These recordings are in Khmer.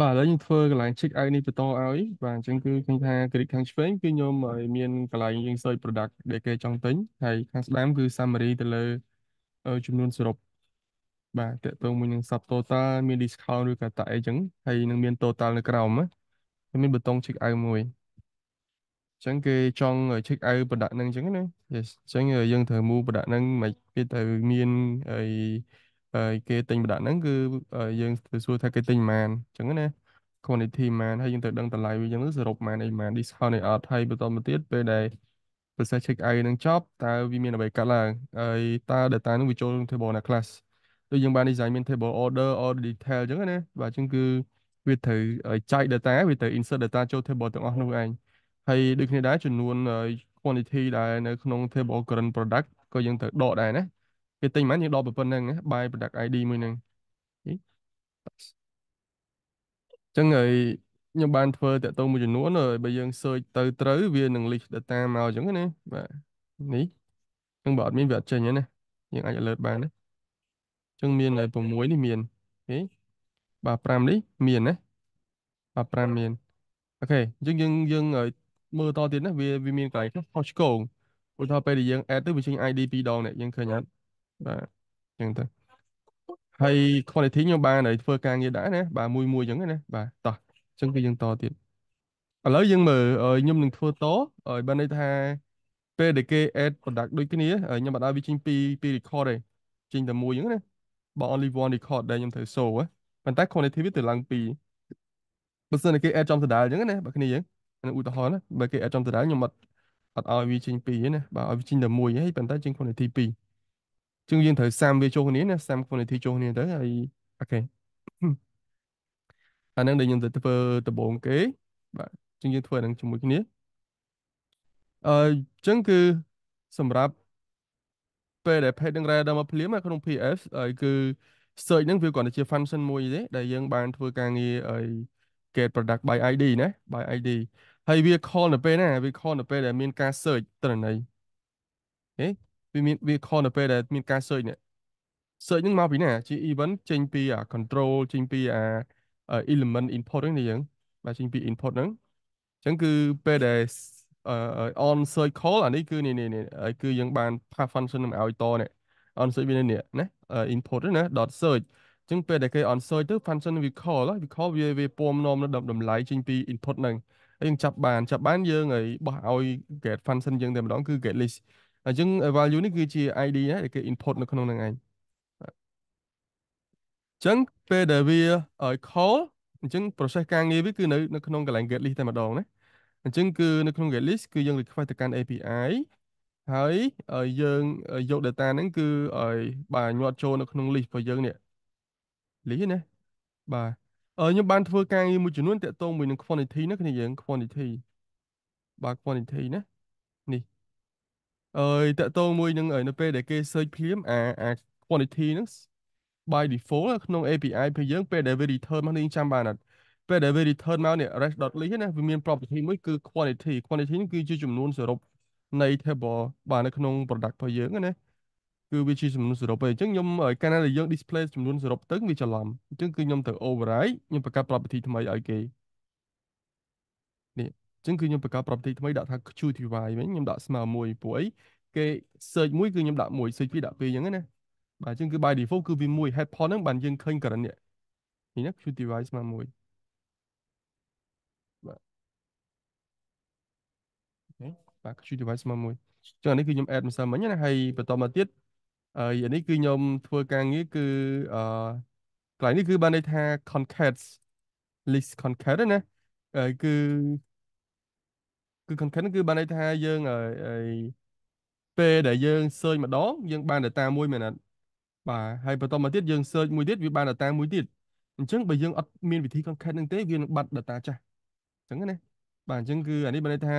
បាទឥឡូវខ្ញុំធ្វើកន្លែង check out នេះបន្តឲ្យបាទអញ្ចឹងគឺឃើញថាក្រិកខាងឆ្វេងគឺខ្ញុំឲ្យមានកន្លែងយើង search product ដែលគេចង់ទិញហើយខាងស្ដាំគឺ summary ទៅលើចំនួនសរុបបាទតកតងមួយនឹង sub total មាន discount ឬក៏តាក់អីចឹងហើយនឹងមាន total នៅក្រោមណាមានប៊ូតុង check out មួយអញ្ចឹងគេចង់ check out product ហ្នឹងអញ្ចឹងណាអញ្ចឹងយើងត្រូវ move product ហ្នឹងមិនវាត្រូវមានអីហើយគេទិញប្រដាក់ហ្នឹងគឺយើងទៅសួរថាគេទិញប៉ុន្មានអញ្ចឹងណា quantity ប៉ុន្មានហើយយើងទៅដឹងតម្លៃវាអញ្ចឹងសរុបប៉ុន្មានអីប៉ុន្មាន discount អីអត់ហើយបន្តមកទៀតពេលដែល process check out នឹងចប់តើវាមានអ្វីកើតឡើងហើយតើ data នឹងវាចូលក្នុង table ណា class ដូចយើងបាន design មាន table order order detail អញ្ចឹងណាបាទអញ្ចឹងគឺវាត្រូវចែក data វាត្រូវ insert data ចូល table ទាំងអស់នោះឯងហើយដូចគ្នាដែរចំនួន quantity ដែលនៅ ក្នុង table current product ក៏យើងត្រូវដកដែរណាគេទិញមិនយើងដកប៉ុណ្្នឹងបាយ product ID មួយហ្នឹងអញ្ចឹងហើយខ្ញុំបានធ្វើតាក់ទងមួយចំនួនហើយបើយើង search ទៅត្រូវវានឹង list data មកអញ្ចឹងណាបាទនេះអញ្ចឹងបើអត់មានវាអត់ចេញទេណាយើងអាច alert បានណាអញ្ចឹងមានហើយ6នេះមានអូខេបាទ5នេះមានណាបាទ5មានអូខេអញ្ចឹងយើងយើងមើលតទៀតណាវាវាមានកន្លែងខុសឆ្គងព្រោះថាពេលដែលយើង add ទៅវាចេញ ID ពីរដងនេះយើងឃើញអត់បាទអញ្ចឹងទៅហើយ quality ខ្ញុំបានឲ្យធ្វើការងារដែរណាបាទមួយមួយអញ្ចឹងណាបាទតោះអញ្ចឹងគឺយើងតទៀតឥឡូវយើងមើលខ្ញុំនឹងធ្វើតឲ្យបានន័យថាពេលដែលគេ add product ដូចគ្នាខ្ញុំមិនឲ្យវាចេញពីពី record ទេចេញតែមួយអញ្ចឹងណាបើ only one record ដែលខ្ញុំត្រូវ show ហ៎ប៉ុន្តែ quality វាទៅឡើងពីបើសិនតែគេ add ចំដដែលអញ្ចឹងណាបើគ្នាយើងឧទាហរណ៍ណាបើគេ add ចំដដែលខ្ញុំអត់អត់ឲ្យវាចេញពីទេណាបាទឲ្យវាចេញតែមួយហើយប៉ុន្តែចេញ quality 2ជាងយើងត្រូវសាមវាចូលគ្នាណាសាម community ចូលគ្នាទៅហើយអូខេអានឹងដែលខ្ញុំទៅធ្វើដំបូងគេបាទជាងយើងធ្វើអានឹងជាមួយគ្នាអឺចឹងគឺសម្រាប់ពេលដែល page នឹង render មកភ្លាមក្នុង PS ហើយគឺ search ហ្នឹងវាគ្រាន់តែជា function មួយទេដែលយើងបានធ្វើការងារឲ្យ get product by ID ណា by ID ហើយវា call នៅពេលណាវា call នៅពេលដែលមាន ការ search ត្រឹមនេះអូខេវាមានវាខុសនៅពេលដែល មានការ search នេះ search នឹងមកពីណាជា event ចេញពី control ចេញពីអា element input ហ្នឹងនេះយើងបាទចេញពី input ហ្នឹងអញ្ចឹងគឺពេលដែល on search call អានេះគឺនេះនេះគឺយើងបាន pass function នឹងឲ្យតនេះ on search វានេះណា input ណា dot .search អញ្ចឹងពេលដែលគេ on search ទៅ function វា call ហើយ call វាវាពំនាំនៅតម្លៃចេញពី input ហ្នឹងយើងចាប់បានចាប់បានយើងឲ្យបោះឲ្យ get function យើងតែម្ដងគឺ get list អញ្ចឹង value នេះគឺជា ID ណាដែលគេ input នៅក្នុងហ្នឹងឯងអញ្ចឹងពេលដែលវាឲ្យ call អញ្ចឹង process ការងារវាគឺនៅនៅក្នុងកន្លែង get list តែម្ដងណាអញ្ចឹងគឺនៅក្នុង get list គឺយើង request ទៅកាន់ API ហើយយើងយក data ហ្នឹងគឺឲ្យបាទញាត់ចូលនៅក្នុង list របស់យើងនេះ list ណាបាទខ្ញុំបានធ្វើការងារមួយចំនួនតាក់ទងមួយនឹង quantity ណាគ្នាយើង quantity បាទ quantity ណាអឺតកតងមួយនឹងនៅពេលដែលគេ search ភ្លាមអាអា quantity ហ្នឹង by default ក្នុង API របស់យើងពេលដែលវា return មកនេះចាំបានអត់ពេលដែលវា return មកនេះ rest.list ណាវាមាន property មួយគឺ quantity quantity នេះគឺជាចំនួនសរុបនៃ table បាទនៅក្នុង product របស់យើងណាគឺវាជាចំនួនសរុបទេអញ្ចឹងខ្ញុំកាលណាដែលយើង display ចំនួនសរុបទៅវាច្រឡំអញ្ចឹងគឺខ្ញុំទៅ override ខ្ញុំបង្កើត property ថ្មីឲ្យគេអញ្ចឹងគឺខ្ញុំបង្កើត property ថ្មីដាក់ថា QTY វិញខ្ញុំដាក់ស្មើមួយព្រោះអីគេ search មួយគឺខ្ញុំដាក់មួយ search ពីរដាក់ពីរអញ្ចឹងណាបាទអញ្ចឹងគឺ by default គឺវាមួយ head point ហ្នឹងបានយើងឃើញករណីនេះណា QTY ស្មើមួយបាទ Q device មកមួយចឹងអានេះគឺខ្ញុំ add ម្សិលមិញណាហើយបន្តមកទៀតហើយអានេះគឺខ្ញុំធ្វើការងារគឺអឺកន្លែងនេះគឺបានន័យថា concat list concat ណាគឺគឺ content គឺបានន័យថាយើងពេលដែលយើង search ម្ដងយើងបាន data មួយមែនអត់បាទហើយបន្តមកទៀតយើង search មួយទៀតវាបាន data មួយទៀតអញ្ចឹងបើយើងអត់មានវិធី content ហ្នឹងទេវានឹងបាត់ data ចាស់អញ្ចឹងណាបាទអញ្ចឹងគឺអានេះបានន័យថា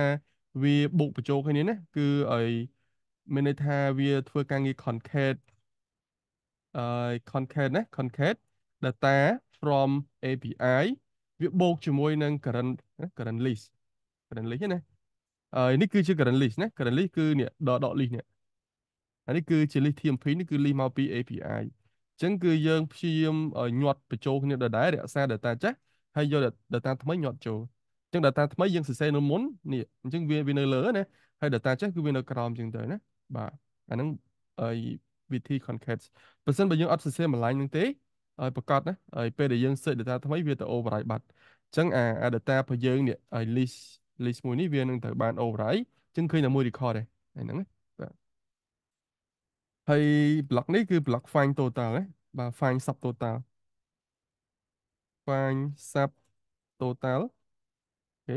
វាបុកបញ្ចូលគ្នាណាគឺឲ្យមានន័យថាវាធ្វើការងារ concat អឺ concat ណា concat data from API វាបូកជាមួយនឹង current current list current list ណាហើយនេះគឺជា current list ណា current list គឺនេះដកដក list នេះអានេះគឺជា list TMP នេះគឺ list មកពី API អញ្ចឹងគឺយើងព្យាយាមញាត់បញ្ចូលគ្នាដដែលរក្សា data ចាស់ហើយយក data ថ្មីញាត់ចូលអញ្ចឹង data ថ្មីយើងសរសេរនៅមុននេះអញ្ចឹងវាវានៅលើណាហើយ data ចាស់គឺវានៅក្រោមអញ្ចឹងទៅណាបាទអាហ្នឹងវិធី concates បើសិនបើយើងអត់សរសេរម្លាញ់នឹងទេឲ្យប្រកាសណាហើយពេលដែលយើង search data ថ្មីវាទៅ override បាត់អញ្ចឹងអា data របស់យើងនេះ list list មួយនេះវានឹងត្រូវបាន override ចឹងឃើញតែមួយ record ទេហ្នឹងបាទហើយ block នេះគឺ block find total ហ៎បាទ find sub total find sub total អូខេ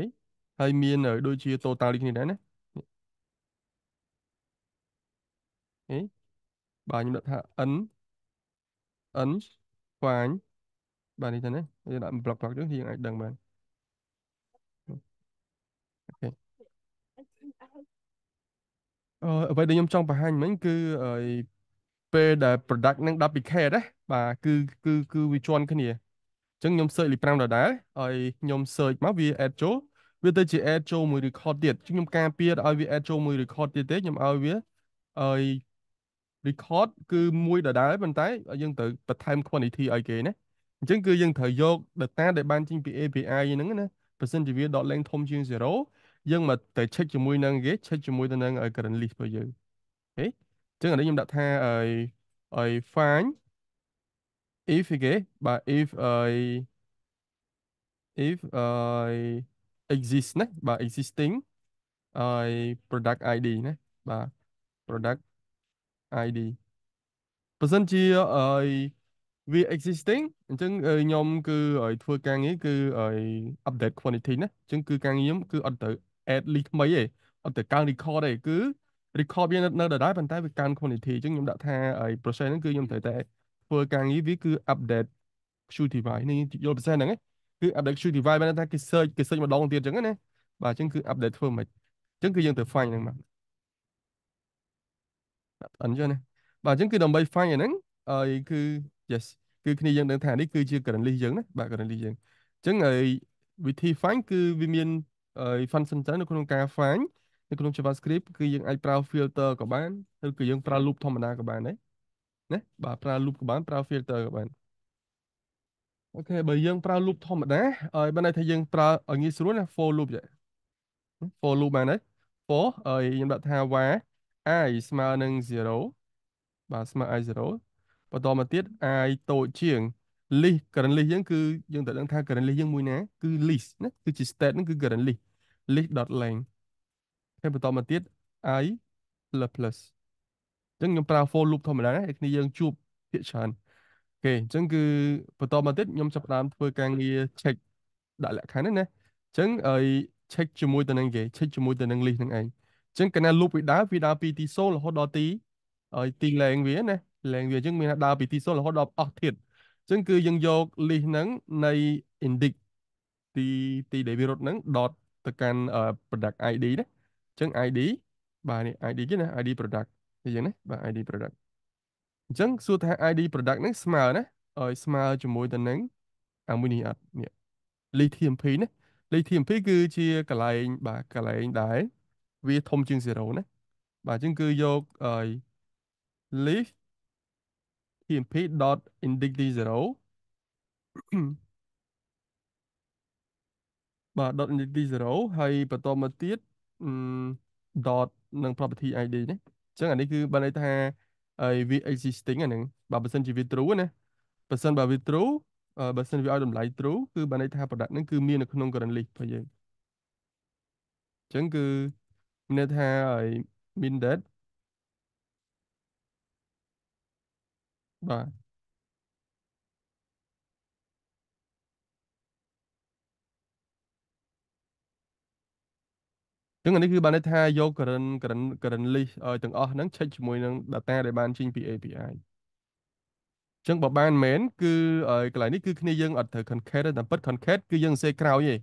ហើយមានដូចជា total នេះគ្នាដែរណាអូខេបាទខ្ញុំដាក់ថា n n find បាទនេះទៅណាយើងដាក់ block block ចឹងយើងអាចដឹងបានអឺអ្វីដែលខ្ញុំចង់បង្ហាញមិញគឺពេលដែល product នឹង duplicate ណាបាទគឺគឺគឺវាជន់គ្នាអញ្ចឹងខ្ញុំ search លេខ5ដដែលហើយខ្ញុំ search មកវា add ចូលវាទៅជា add ចូលមួយ record ទៀតខ្ញុំការពារឲ្យវា add ចូលមួយ record ទៀតទេខ្ញុំឲ្យវាឲ្យ record គឺមួយដដែលប៉ុន្តែយើងត្រូវបន្ថែម quantity ឲ្យគេណាអញ្ចឹងគឺយើងត្រូវយក data ដែលបានចេញពី API ហ្នឹងណាបើសិនជាវា .length ធំជាង0យើងមកទៅឆែកជាមួយនឹងគេឆែកជាមួយទៅនឹង current list របស់យើងអូខេអញ្ចឹងឥឡូវខ្ញុំដាក់ថាឲ្យឲ្យ find if គេបាទ if ឲ្យ if ឲ្យ exist ណាបាទ existing ឲ្យ product ID ណាបាទ product ID បើសិនជាឲ្យវា existing អញ្ចឹងខ្ញុំគឺឲ្យធ្វើការងារគឺឲ្យ update quantity ណាអញ្ចឹងគឺការងារខ្ញុំគឺអត់ត្រូវ add list ថ្មីទេអត់ទៅកើន record ទេគឺ record វានៅដដែលប៉ុន្តែវាកើន community អញ្ចឹងខ្ញុំដាក់ថាអី process ហ្នឹងគឺខ្ញុំត្រូវតែធ្វើការងារវាគឺ update queue device នេះយល់ process ហ្នឹងគឺ update queue device បានថាគេ search គេ search ម្ដងទៀតអញ្ចឹងណាបាទអញ្ចឹងគឺ update ធ្វើមិនអញ្ចឹងគឺយើងទៅ find ហ្នឹងបាទអញ្ចឹងណាបាទអញ្ចឹងគឺដើម្បី find អាហ្នឹងអីគឺ yes គឺគ្នាយើងដឹងថានេះគឺជា current list យើងណាបាទ current list យើងអញ្ចឹងហើយវិធី find គឺវាមាន function ច្រើននៅក្នុងការ find នៅក្នុង JavaScript គឺយើងអាចប្រើ filter ក៏បានឬក៏យើងប្រើ loop ធម្មតាក៏បានដែរណាបាទប្រើ loop ក៏បានប្រើ filter ក៏បានអូខេបើយើងប្រើ loop ធម្មតាឲ្យបានន័យថាយើងប្រើឲ្យងាយស្រួលណា for loop ចា for loop បានទេ for ឲ្យខ្ញុំដាក់ថា var i ស្មើនឹង0បាទស្មើ i 0បន្តមកទៀត i តូចជាង list current list យើងគឺយើងត្រូវដឹងថា current list យើងមួយណាគឺ list ណាគឺជា state ហ្នឹងគឺ current list list.lang ហើយបន្តមកទៀត i++ អញ្ចឹងខ្ញុំប្រើ for loop ធម្មតាណាអ្នកគ្នាយើងជួបភាគច្រើនអូខេអញ្ចឹងគឺបន្តមកទៀតខ្ញុំចាប់ផ្ដើមធ្វើការងារ check ដាក់លក្ខខណ្ឌណាអញ្ចឹងឲ្យ check ជាមួយទៅនឹងគេ check ជាមួយទៅនឹង list នឹងឯងអញ្ចឹងកាលណា loop វាដើរវាដើរពីទី0រហូតដល់ទីឲ្យទី lang វាណា lang វាអញ្ចឹងមានថាដើរពីទី0រហូតដល់អស់ទៀតអញ្ចឹងគឺយើងយក list ហ្នឹងនៃ index ទីទីដែលវារត់ហ្នឹង dot ទៅកាន់ product ID ណាអញ្ចឹង ID បាទនេះ ID គេណា ID product អញ្ចឹងណាបាទ ID product អញ្ចឹងសួរថា ID product ហ្នឹងស្មើណាឲ្យស្មើជាមួយទៅនឹងអាមួយនេះអត់នេះ lithium p ណា lithium p គឺជាកលែងបាទកលែងដែរវាធំជាង0ណាបាទអញ្ចឹងគឺយកឲ្យ lithium p.indicity 0បាទ .NET 2.0ហើយបន្តមកទៀតអឺ dot និង property ID នេះអញ្ចឹងអានេះគឺបានន័យថាវា existing អាហ្នឹងបើបើសិនជាវា true ណាបើសិនបើវា true បើសិនវាឲ្យតម្លៃ true គឺបានន័យថា product ហ្នឹងគឺមាននៅក្នុង current list របស់យើងអញ្ចឹងគឺមានន័យថាឲ្យ min date បាទចឹងអានេះគឺបានន័យថាយក current current current list ឲ្យទាំងអស់ហ្នឹងឆេកជាមួយនឹង data ដែលបានចេញពី API ចឹងបើបានមែនគឺឲ្យកន្លែងនេះគឺគ្នាយើងអត់ត្រូវ concat ទេតែពិត concat គឺយើងសេក្រោយទេ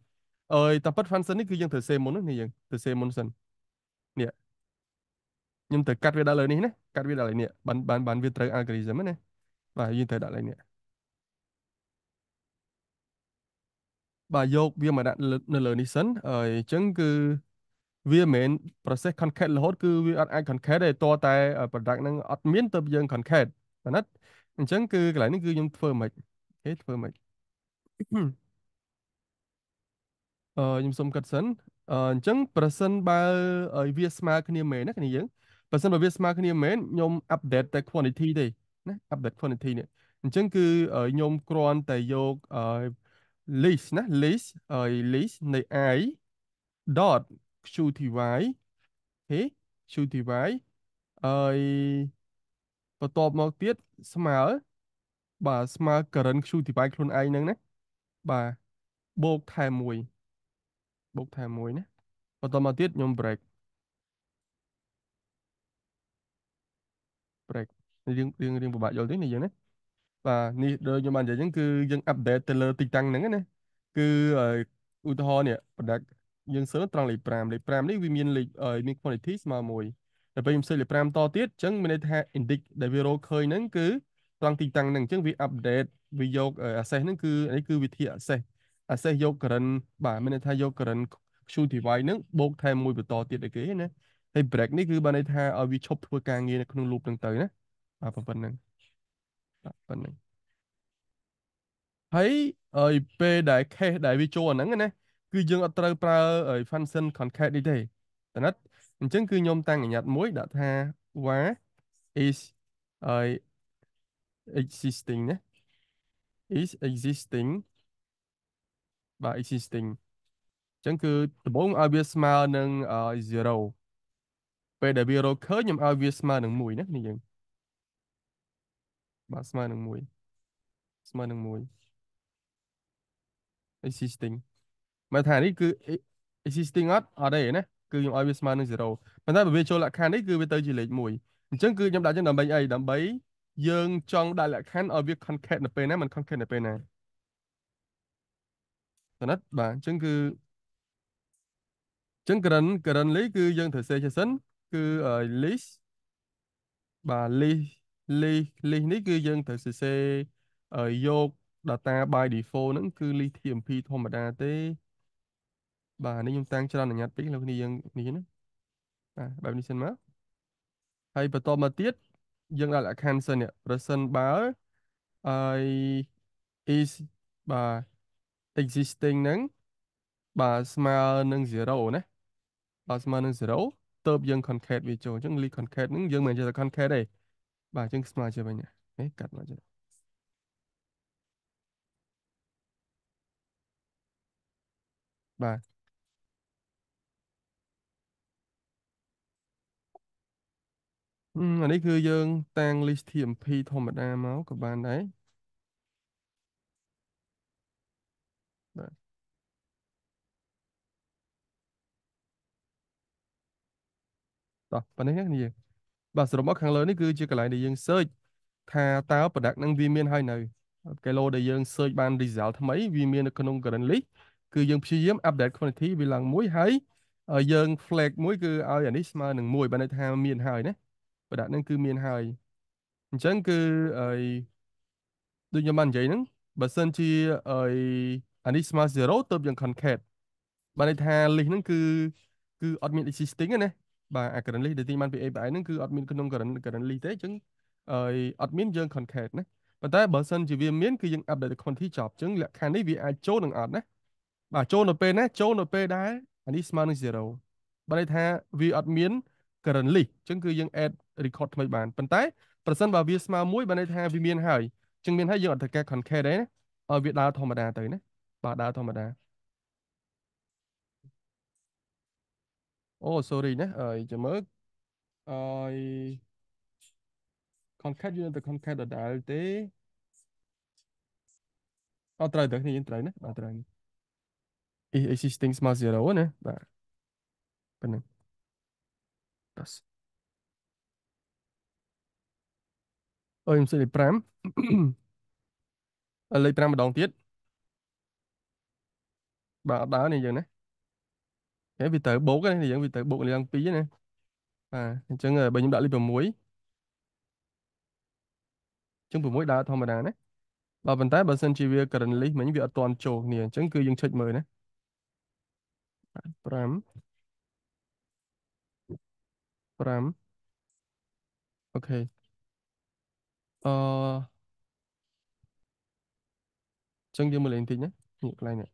អើយតែពិត function នេះគឺយើងត្រូវសេមុននេះយើងត្រូវសេមុនសិននេះខ្ញុំត្រូវកាត់វាដាក់លើនេះណាកាត់វាដាក់លើនេះបានបានបានវាត្រូវ algorithm ណាបាទយើងត្រូវដាក់លើនេះបាទយកវាមកដាក់នៅលើនេះសិនអញ្ចឹងគឺវាមិនមែន process concrete រហូតគឺវាអត់អាច concrete ទេតតែ product ហ្នឹងអត់មានទៅយើង concrete បាទណាអញ្ចឹងគឺកន្លែងនេះគឺខ្ញុំធ្វើមិនហិចគេធ្វើមិនអឺខ្ញុំសូមកាត់សិនអញ្ចឹងប្រសិនបើ វាស្មើគ្នាមែនណាគ្នាយើងប្រសិនបើវាស្មើគ្នាមែនខ្ញុំ update តែ quantity ទេណា update quantity នេះអញ្ចឹងគឺខ្ញុំគ្រាន់តែយក list ណា list list នៃ i dot QTY ហេ QTY អយបន្ទាប់មកទៀតស្មើបាទស្មើ current QTY ខ្លួនឯងហ្នឹងណាបាទបូកថែមមួយបូកថែមមួយណាបន្តមកទៀតខ្ញុំ break break រឿងរឿងរឿងពិបាកយល់ទេនេះយើងណាបាទនេះដូចខ្ញុំបាននិយាយអញ្ចឹងគឺយើង update ទៅលើទីតាំងហ្នឹងណាគឺឧទាហរណ៍នេះ product យើងសើត្រង់លេខ5លេខ5នេះវាមានលេខមាន quantity ស្មើ1ដល់ពេលខ្ញុំសើលេខ5តទៀតអញ្ចឹងមានន័យថា index ដែលវារកឃើញហ្នឹងគឺត្រង់ទីតាំងហ្នឹងអញ្ចឹងវា update វាយក access ហ្នឹងគឺនេះគឺវិធី access access យក current បាទមានន័យថាយក current queue device ហ្នឹងបូកថែមមួយបន្តទៀតឲ្យគេណាហើយ break នេះគឺបានន័យថាឲ្យវាឈប់ធ្វើការងារនៅក្នុង loop ហ្នឹងទៅណាបាទប៉ុណ្ណឹងបាទប៉ុណ្ណឹងហើយឲ្យពេលដែល case ដែលវាចូលអាហ្នឹងណាគឺយើងអត់ត្រូវប្រើ function concat នេះទេតណិតអញ្ចឹងគឺខ្ញុំតាំងអញ្ញត្តិមួយដាក់ថា var is i existing ណា is existing បាទ existing អញ្ចឹងគឺដំបូងឲ្យវាស្មើនឹង0ពេលដែលវារកឃើញខ្ញុំឲ្យវាស្មើនឹង1ណានេះយើងបាទស្មើនឹង1ស្មើនឹង1 existing មើលថានេះគឺ existing អត់អត់ទេណាគឺខ្ញុំឲ្យវាស្មើនឹង0ប៉ុន្តែបើវាចូលលក្ខខណ្ឌនេះគឺវាទៅជាលេខ1អញ្ចឹងគឺខ្ញុំដាក់ចឹងដើម្បីអីដើម្បីយើងចង់ដាក់លក្ខខណ្ឌឲ្យវា concave នៅពេលណាមិន concave នៅពេលណាសំណិតបាទអញ្ចឹងគឺអញ្ចឹង current currently គឺយើងត្រូវ say JSON គឺ list បាទ list list list នេះគឺយើងត្រូវសរសេរយក data by default ហ្នឹងគឺ list TMP ធម្មតាទេបាទនេះខ្ញុំតាំងច្រើនអញ្ញត្តិពេកលោកគ្នាយើងនេះណាបាទបែបនេះសិនមកហើយបន្តមកទៀតយើងដាក់លក្ខខណ្ឌសិននេះប្រសិនបើអី is បាទ existing ហ្នឹងបាទស្មើនឹង0ណាបាទស្មើនឹង0តើបយើង concate វាចូលអញ្ចឹង lead concate ហ្នឹងយើងមិនចេះតែ concate ទេបាទអញ្ចឹងស្មើជាវិញហេកាត់មកចេះបាទអឺមអានេះគឺយើងតាំង list TMP ធម្មតាមកក៏បានដែរបាទតោះប៉ុណ្្នេះណាគ្នាបាទសរុបមកខាងលើនេះគឺជាកន្លែងដែលយើង search ថាតើ product នឹងវាមានហើយនៅគីឡូដែលយើង search បាន result ថ្មីវាមាននៅក្នុង current list គឺយើងព្យាយាម update quantity វាឡើងមួយហើយយើង flag មួយគឺឲ្យអានេះស្មើនឹង1បានន័យថាមានហើយណាប្រដាក់ហ្នឹងគឺមានហើយអញ្ចឹងគឺអីដូចខ្ញុំបាននិយាយហ្នឹងបើសិនជាអីអានេះស្មើ0ទៅយើង concate បានន័យថា list ហ្នឹងគឺគឺអត់មាន existing ទេណាបាទអា current list ដែលទីបានពី API ហ្នឹងគឺអត់មានក្នុង current current list ទេអញ្ចឹងអីអត់មានយើង concate ណាប៉ុន្តែបើសិនជាវាមានគឺយើង update the quantity ចប់អញ្ចឹងលក្ខខណ្ឌនេះវាអាចចូលនឹងអត់ណាបាទចូលនៅពេលណាចូលនៅពេលដែរអានេះស្មើនឹង0បើន័យថាវាអត់មាន current list អញ្ចឹងគឺយើង add record ថ្មីបានប៉ុន្តែប្រសិនបើវាស្មើមួយបានន័យថាវាមានហើយចឹងមានហើយយើងអត់ត្រូវការ concave ទេណាឲ្យវាដើរធម្មតាទៅណាបាទដើរធម្មតាអូ sorry ណាអីចាំមើលអី concave យើងទៅ concave ដដែលទេអត់ត្រូវទៅនេះយើងត្រូវណាបាទត្រូវនេះ existing ស្មើ0ណាបាទប៉ុណ្ណឹង Das. អុយមិនសិនលេខ5លេខ5ម្ដងទៀតបាទអត់ដើរនេះយើងណាគេវាទៅបូកណាយើងវាទៅបូកលេខ2ណាបាទអញ្ចឹងបើខ្ញុំដាក់លេខ6អញ្ចឹង6ដើរធម្មតាណាបាទប៉ុន្តែបើសិនជាវា currently មិញវាអត់ទាន់ចូលគ្នាអញ្ចឹងគឺយើងឆិចមើលណា5 5អូខេអឺចឹងយើងមើលលេងតិចណានេះកន្លែងនេះ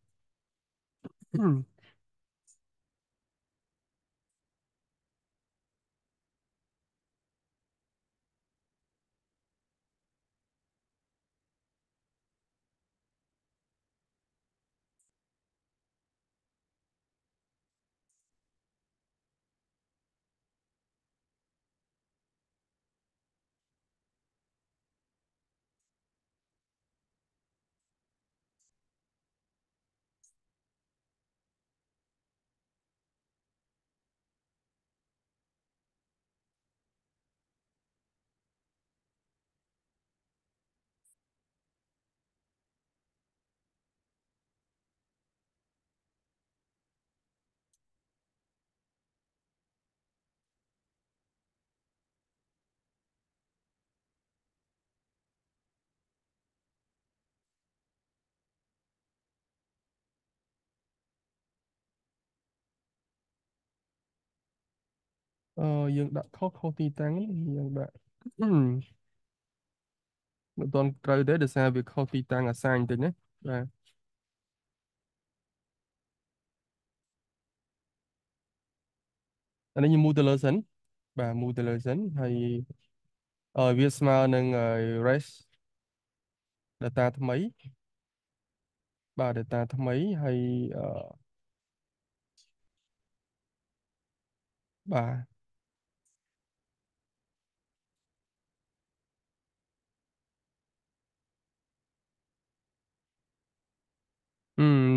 អឺយើងដាក់ខុសខុសទីតាំងយើងដាក់មិនទាន់ត្រូវទេដោយសារវាខុសទីតាំងអាសាញតិចណាបាទអានេះខ្ញុំ move ទៅលើសិនបាទ move ទៅលើសិនហើយអឺវាស្មើនឹង rest data ថ្មីបាទ data ថ្មីហើយអឺបាទ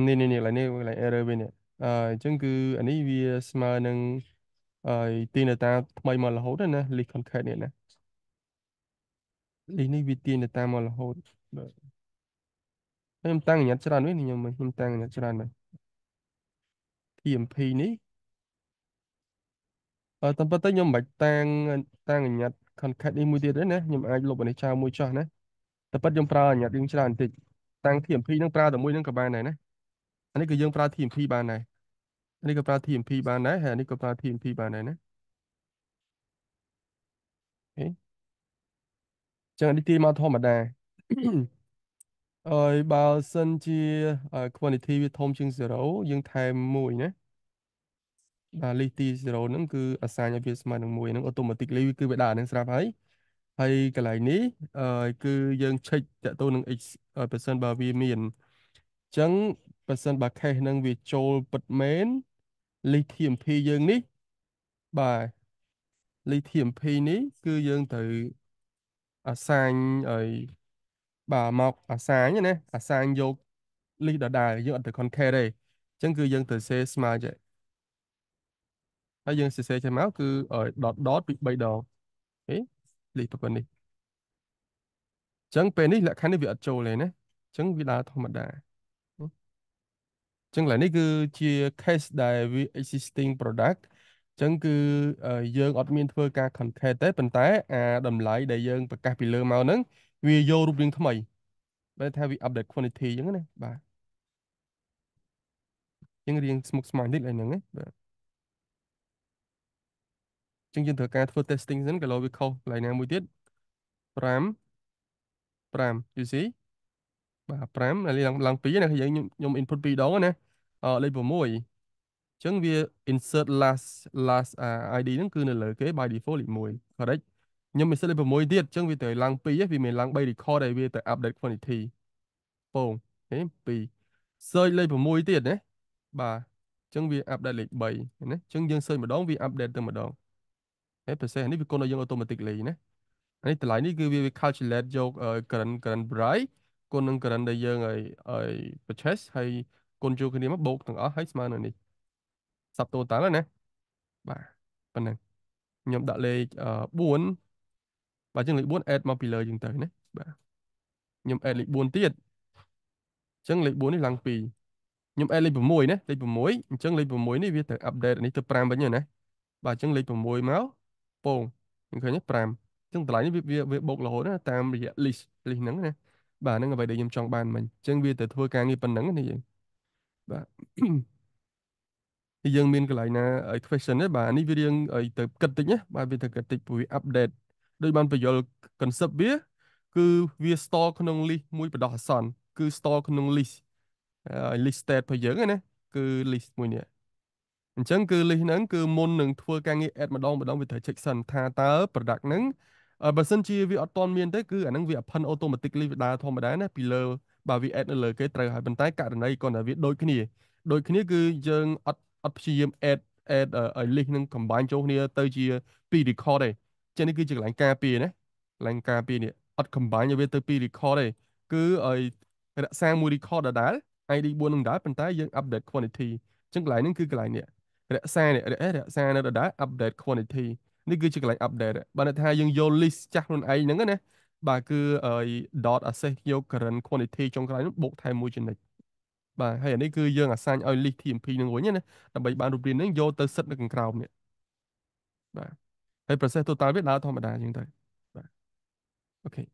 នេះនេះនេះឡើយនេះឡើយ error វិញនេះអឺអញ្ចឹងគឺអានេះវាស្មើនឹងអឺទីនតាថ្មីមករហូតណា list concat នេះណា list នេះវាទីនតាមករហូតបាទខ្ញុំតាំងញ៉ាត់ច្រើនវិញខ្ញុំខ្ញុំតាំងញ៉ាត់ច្រើនវិញ TMP នេះអឺតាមពិតទៅខ្ញុំមិនបាច់តាំងតាំងអញ្ញត្តិ concat នេះមួយទៀតទេណាខ្ញុំអាចលុបអានេះចោលមួយចោះណាតែពិតខ្ញុំប្រើអញ្ញត្តិយើងច្រើនបន្តិចតាំង TMP នឹងប្រើតែមួយនឹងក៏បានដែរណាអានេះក៏យើងប្រើ TMP បានដែរអានេះក៏ប្រើ TMP បានដែរហើយអានេះក៏ប្រើ TMP បានដែរណាអេចឹងនេះទីមកធម្មតាអយបើសិនជា quantity វាធំជាង0យើងថែម1ណាបាទ list ទី0ហ្នឹងគឺ assign ឲ្យវាស្មើនឹង1ហ្នឹង automatically គឺវាដើរហ្នឹងស្រាប់ហើយហើយកន្លែងនេះអឺគឺយើង check តទៅនឹង x percent បើវាមានអញ្ចឹងបើសិនបើខេសនឹងវាចូលពិតមែន lithium-p យើងនេះបាទ lithium-p នេះគឺយើងត្រូវអាសាញឲ្យបាទមកអាសាញណាអាសាញយកលីសដដែលយើងអត់ទៅ concat ទេអញ្ចឹងគឺយើងទៅសេស្មើចេះហើយយើងសរសេរចេញមកគឺឲ្យដតដតពី3ដងហេលីសប្រព័ន្ធនេះអញ្ចឹងពេលនេះលក្ខខណ្ឌនេះវាអត់ចូលទេណាអញ្ចឹងវាដើរធម្មតាចឹងឡើយនេះគឺជា case ដែលវា existing product ចឹងគឺយើងអត់មានធ្វើការ concrete ទេប៉ុន្តែអាតម្លៃដែលយើងប្រកាសពីលើមកហ្នឹងវាយករូបរាងថ្មីបែរថាវា update quantity ចឹងណាបាទចឹងរៀងស្មុគស្មាញតិចឡើយហ្នឹងណាបាទចឹងយើងត្រូវការធ្វើ testing ហ្នឹងក៏លោវាខុសឡើយណាមួយទៀត5 5 you see បាទ5ហើយឡើងឡើង2ណាខ្ញុំខ្ញុំ input 2ដងណាអលេខ6អញ្ចឹងវា insert last last ID ហ្នឹងគឺនៅលើគេ by default លេខ1 correct ខ្ញុំ insert លេខ6ទៀតអញ្ចឹងវាត្រូវឡើង2វាមានឡើង3 record ហើយវាទៅ update quantity ពងអូខេ2 search លេខ6ទៀតណាបាទអញ្ចឹងវា update លេខ3ណាអញ្ចឹងយើង search ម្ដង វា update ទៅម្ដងហើយ process នេះវាគុណដល់យើង automatically ណាអានេះតម្លៃនេះគឺវា calculate យក current current bright គុណនឹងករណីដែលយើងឲ្យឲ្យ purchase ហើយគុណចូលគ្នាមកបូកទាំងអស់ហើយស្មើនឹងនេះសាប់តូតាល់ណាបាទប៉ុណ្ណឹងខ្ញុំដាក់លេខ4បាទជាងលេខ4 add មកពីលើជាងទៅណាបាទខ្ញុំ add លេខ4ទៀតអញ្ចឹងលេខ4នេះឡើង2ខ្ញុំ add លេខ6ណាលេខ6អញ្ចឹងលេខ6នេះវាត្រូវ update នេះទៅ5វិញណាបាទអញ្ចឹងលេខ6មកពងឃើញទេ5អញ្ចឹងតម្លៃនេះវាវាបូករហូតណាតាមរយៈ list list ហ្នឹងណាបាទហ្នឹងអ្វីដែលខ្ញុំចង់បានមិញអញ្ចឹងវាទៅធ្វើការងារប៉ុណ្ណឹងណាយើងបាទយើងមានកន្លែងណាឲ្យ question ទេបាទនេះវារៀងឲ្យទៅគិតតិចណាបាទវាទៅគិតតិចព្រោះវា update ដូចបានបញ្យល់ concept វា គឺវា store ក្នុង list មួយបដោះអាសន្នគឺ store ក្នុង list list state របស់យើងណាគឺ list មួយនេះអញ្ចឹងគឺ list ហ្នឹងគឺមុននឹងធ្វើការងារ add ម្ដងម្ដងវាត្រូវ check សិនថាតើ product ហ្នឹងបើសិនជាវាអត់ទាន់មានទេគឺអាហ្នឹងវា append automatically វាដើរធម្មតាណាពីលើបើវា add នៅលើគេត្រូវហើយប៉ុន្តែករណីគាត់ថាវាដូចគ្នាដូចគ្នាគឺយើងអត់អត់ព្យាយាម add add ឲ្យ list នឹង combine ចូលគ្នា ទៅជាពីរ record ទេចឹងនេះគឺជាកន្លែងការពារណាកន្លែងការពារនេះអត់ combine ឲ្យវាទៅពីរ record ទេគឺឲ្យរក្សាមួយ record ដដែល ID 4នឹងដដែលប៉ុន្តែយើង update quantity ចឹងកន្លែងហ្នឹងគឺកន្លែងនេះរក្សានេះរក្សានៅដដែល update quantity នេះគឺជាកន្លែង update បានន័យថាយើងយក list ចាស់ខ្លួនឯងហ្នឹងណាបាទគឺ dot access យក current quantity ចុងក្រោយនោះបូកថែមមួយចំណុចបាទហើយអានេះគឺយើងអាសាញឲ្យ list TMP នឹងវិញណាដើម្បីបានរូបរាងនឹងយកទៅសិតនៅខាងក្រោមនេះបាទហើយ process total វាដើរធម្មតាជាងទៅបាទអូខេ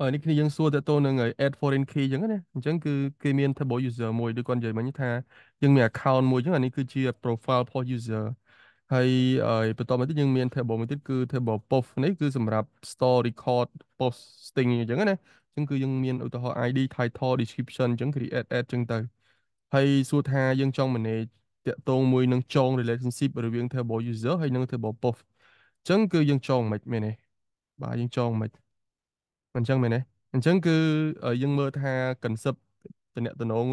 បាទនេះគ្នាយើងសួរតទៅនឹង add foreign key អញ្ចឹងណាអញ្ចឹងគឺគេមាន table user មួយដូចគាត់និយាយមិញថាយើងមាន account មួយអញ្ចឹងអានេះគឺជា profile post user ហើយបន្តមកទៀតយើងមាន table មួយទៀតគឺ table post នេះគឺសម្រាប់ store record posting អញ្ចឹងណាអញ្ចឹងគឺយើងមានឧទាហរណ៍ ID title description អញ្ចឹង create add អញ្ចឹងទៅហើយសួរថាយើងចង់ manage តាក់ទងមួយ នឹងចង relationship រវាង table user ហើយនិង table post អញ្ចឹងគឺយើងចងមិនហ្មងទេបាទយើងចងមិនហ្មងអញ្ចឹងមែនទេអញ្ចឹងគឺយើងមើលថា concept តំណតំណង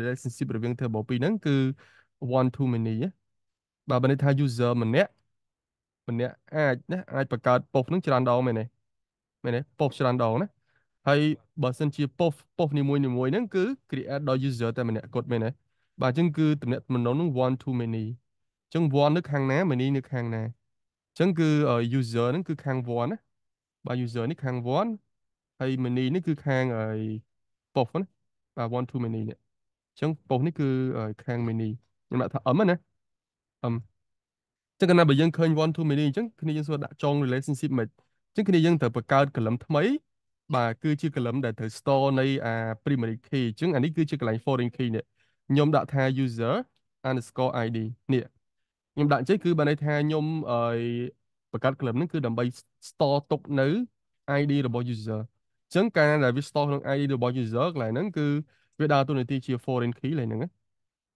relationship រវាង table ពីរហ្នឹងគឺ one to many បាទបើន័យថា user ម្នាក់ម្នាក់អាចណាអាចបង្កើត post ហ្នឹងច្រើនដងមែនទេមែនទេ post ច្រើនដងណាហើយបើសិនជា post post នីមួយនីមួយហ្នឹងគឺ create ដោយ user តែម្នាក់គាត់មែនទេបាទអញ្ចឹងគឺតំណតំណងហ្នឹង one to many អញ្ចឹង one នៅខាងណា many នៅខាងណាអញ្ចឹងគឺ user ហ្នឹងគឺខាង one ណាបាទ user នេះខាង one ហើយ many នេះគឺខាងអីប៉ុសណាបាទ one to many នេះអញ្ចឹងប៉ុសនេះគឺខាង many ខ្ញុំដាក់ថា m ណា m ចឹងកាលណាបើយើងឃើញ one to many អញ្ចឹងគ្នាយើងសួរដាក់ចង relationship មិនអញ្ចឹងគ្នាយើងត្រូវបង្កើតកលឹមថ្មី បាទគឺជាកលឹមដែលត្រូវ store នៃអា primary key អញ្ចឹងអានេះគឺជាកន្លែង foreign key នេះខ្ញុំដាក់ថា user underscore id នេះខ្ញុំដាក់អញ្ចឹងគឺបានន័យថាខ្ញុំបង្កើត claim ហ្នឹងគឺដើម្បី store ទុកនៅ ID របស់ user អញ្ចឹងកាលដែលវា store ក្នុង ID របស់ user កន្លែងហ្នឹងគឺវាដើរតួនាទីជា foreign key ឡើយហ្នឹង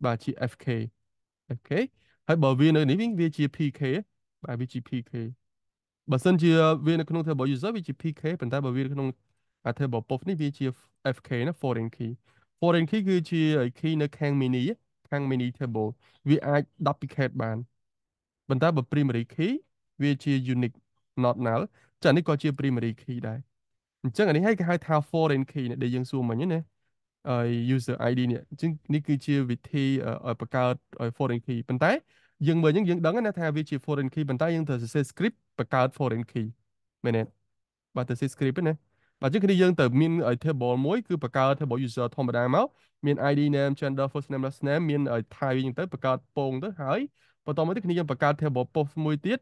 បាទជា FK FK ហើយបើវានៅនេះវិញវាជា PK បាទវាជា PK បើសិនជាវានៅក្នុង table user វាជា PK ប៉ុន្តែបើវាក្នុង table pop នេះវាជា FK ណា foreign key foreign key គឺជា key នៅខាង mini ខាង mini table វាអាច duplicate បានប៉ុន្តែបើ primary key វាជា unique not null ចានេះក៏ជា primary key ដែរអញ្ចឹងអានេះហើយគេហៅថា foreign key ដែលយើងសួរមិញណា user ID នេះអញ្ចឹងនេះគឺជាវិធីឲ្យបង្កើតឲ្យ foreign key ប៉ុន្តែយើងមើលយើងយើងដឹងណាថាវាជា foreign key ប៉ុន្តែយើងត្រូវសរសេរ script បង្កើត foreign key មែនទេបាទទៅសេ script ណាបាទអញ្ចឹងគ្នាយើងទៅមាន table មួយគឺបង្កើត table user ធម្មតាមកមាន ID name gender first name last name មាន type អញ្ចឹងទៅបង្កើតពងទៅហើយបន្តមកទៀតគ្នាយើងបង្កើត table post មួយទៀត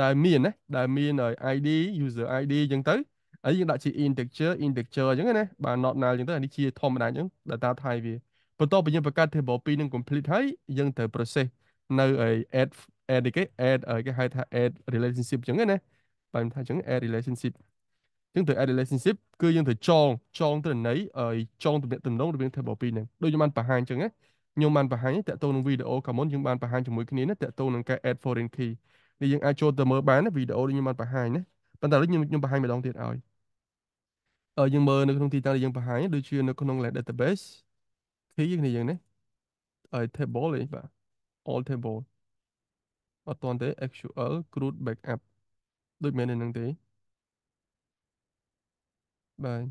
ដែលមានណាដែលមាន ID user ID អញ្ចឹងទៅអីយើងដាក់ជា integer integer អញ្ចឹងណាបាទ not null អញ្ចឹងទៅអានេះជាធម្មតាអញ្ចឹង data type វាបន្ទាប់ពីយើងបង្កើត table 2នឹង complete ហើយយើងត្រូវ process នៅ add add គេ add គេហៅថា add relationship អញ្ចឹងណាបាទថាអញ្ចឹង add relationship អញ្ចឹងត្រូវ add relationship គឺយើងត្រូវចង ចងទៅនៃចងទំនាក់ទំនងរវាង table 2ហ្នឹងដូចខ្ញុំបានបង្ហាញអញ្ចឹងណាខ្ញុំបានបង្ហាញតាក់ទងនឹងវីដេអូកាមុនយើងបានបង្ហាញជាមួយគ្នាណាតាក់ទងនឹងការ add foreign key វាយើងអាចចូលទៅមើលបានវីដេអូដែលខ្ញុំបានបង្ហាញណាប៉ុន្តែឥឡូវខ្ញុំខ្ញុំបង្ហាញម្ដងទៀតឲ្យអឺយើងមើលនៅក្នុងទីតាំងដែលយើងបង្ហាញដូចជានៅក្នុង database key យើងនេះយើងនេះអី table ឯងបាទ all table អត់ទាន់ទេ actual crude backup ដូចមាននៅនឹងទេបាទ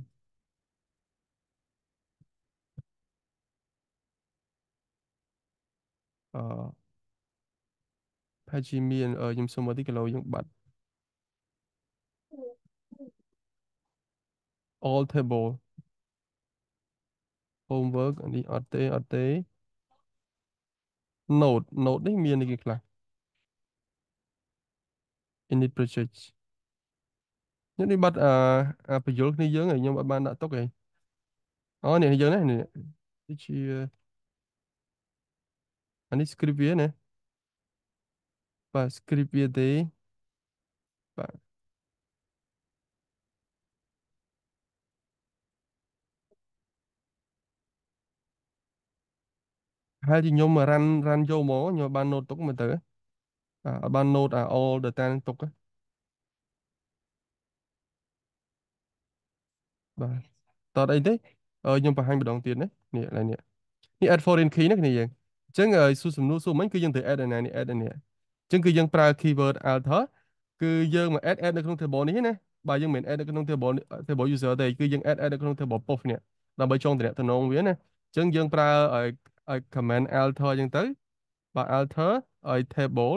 អឺផេជីមានខ្ញុំសុំមកទីគីឡូយើងបាត់ all table homework នេះអត់ទេអត់ទេ note note នេះមានគេខ្លះ init project ខ្ញុំនេះបាត់អបញ្យលគ្នាយើងហើយខ្ញុំអត់បានដាក់ទុកឯងអូនេះយើងនេះនេះជាអានេះ script វាណាបាទ script វាទេបាទហើយខ្ញុំរ៉ាន់រ៉ាន់យកមកខ្ញុំបាន note ទុកមើលទៅបាទអត់បាន note អា all data នឹងទុកបាទតតអីទេខ្ញុំបង្ហាញម្ដងទៀតណានេះនេះនេះ add foreign key ណាគ្នាយើងអញ្ចឹងសួរសំណួរសួរមិញគឺយើងត្រូវ add ណានេះ add ណានេះចឹងគឺយើងប្រើ keyword alter គឺយើងមក add add នៅក្នុង table នេះណាបើយើងមិន add នៅក្នុង table table user ទេគឺយើង add add នៅក្នុង table post នេះដើម្បីចងតំណែងតំណងវាណាចឹងយើងប្រើឲ្យឲ្យ command alter ចឹងទៅបើ alter ឲ្យ table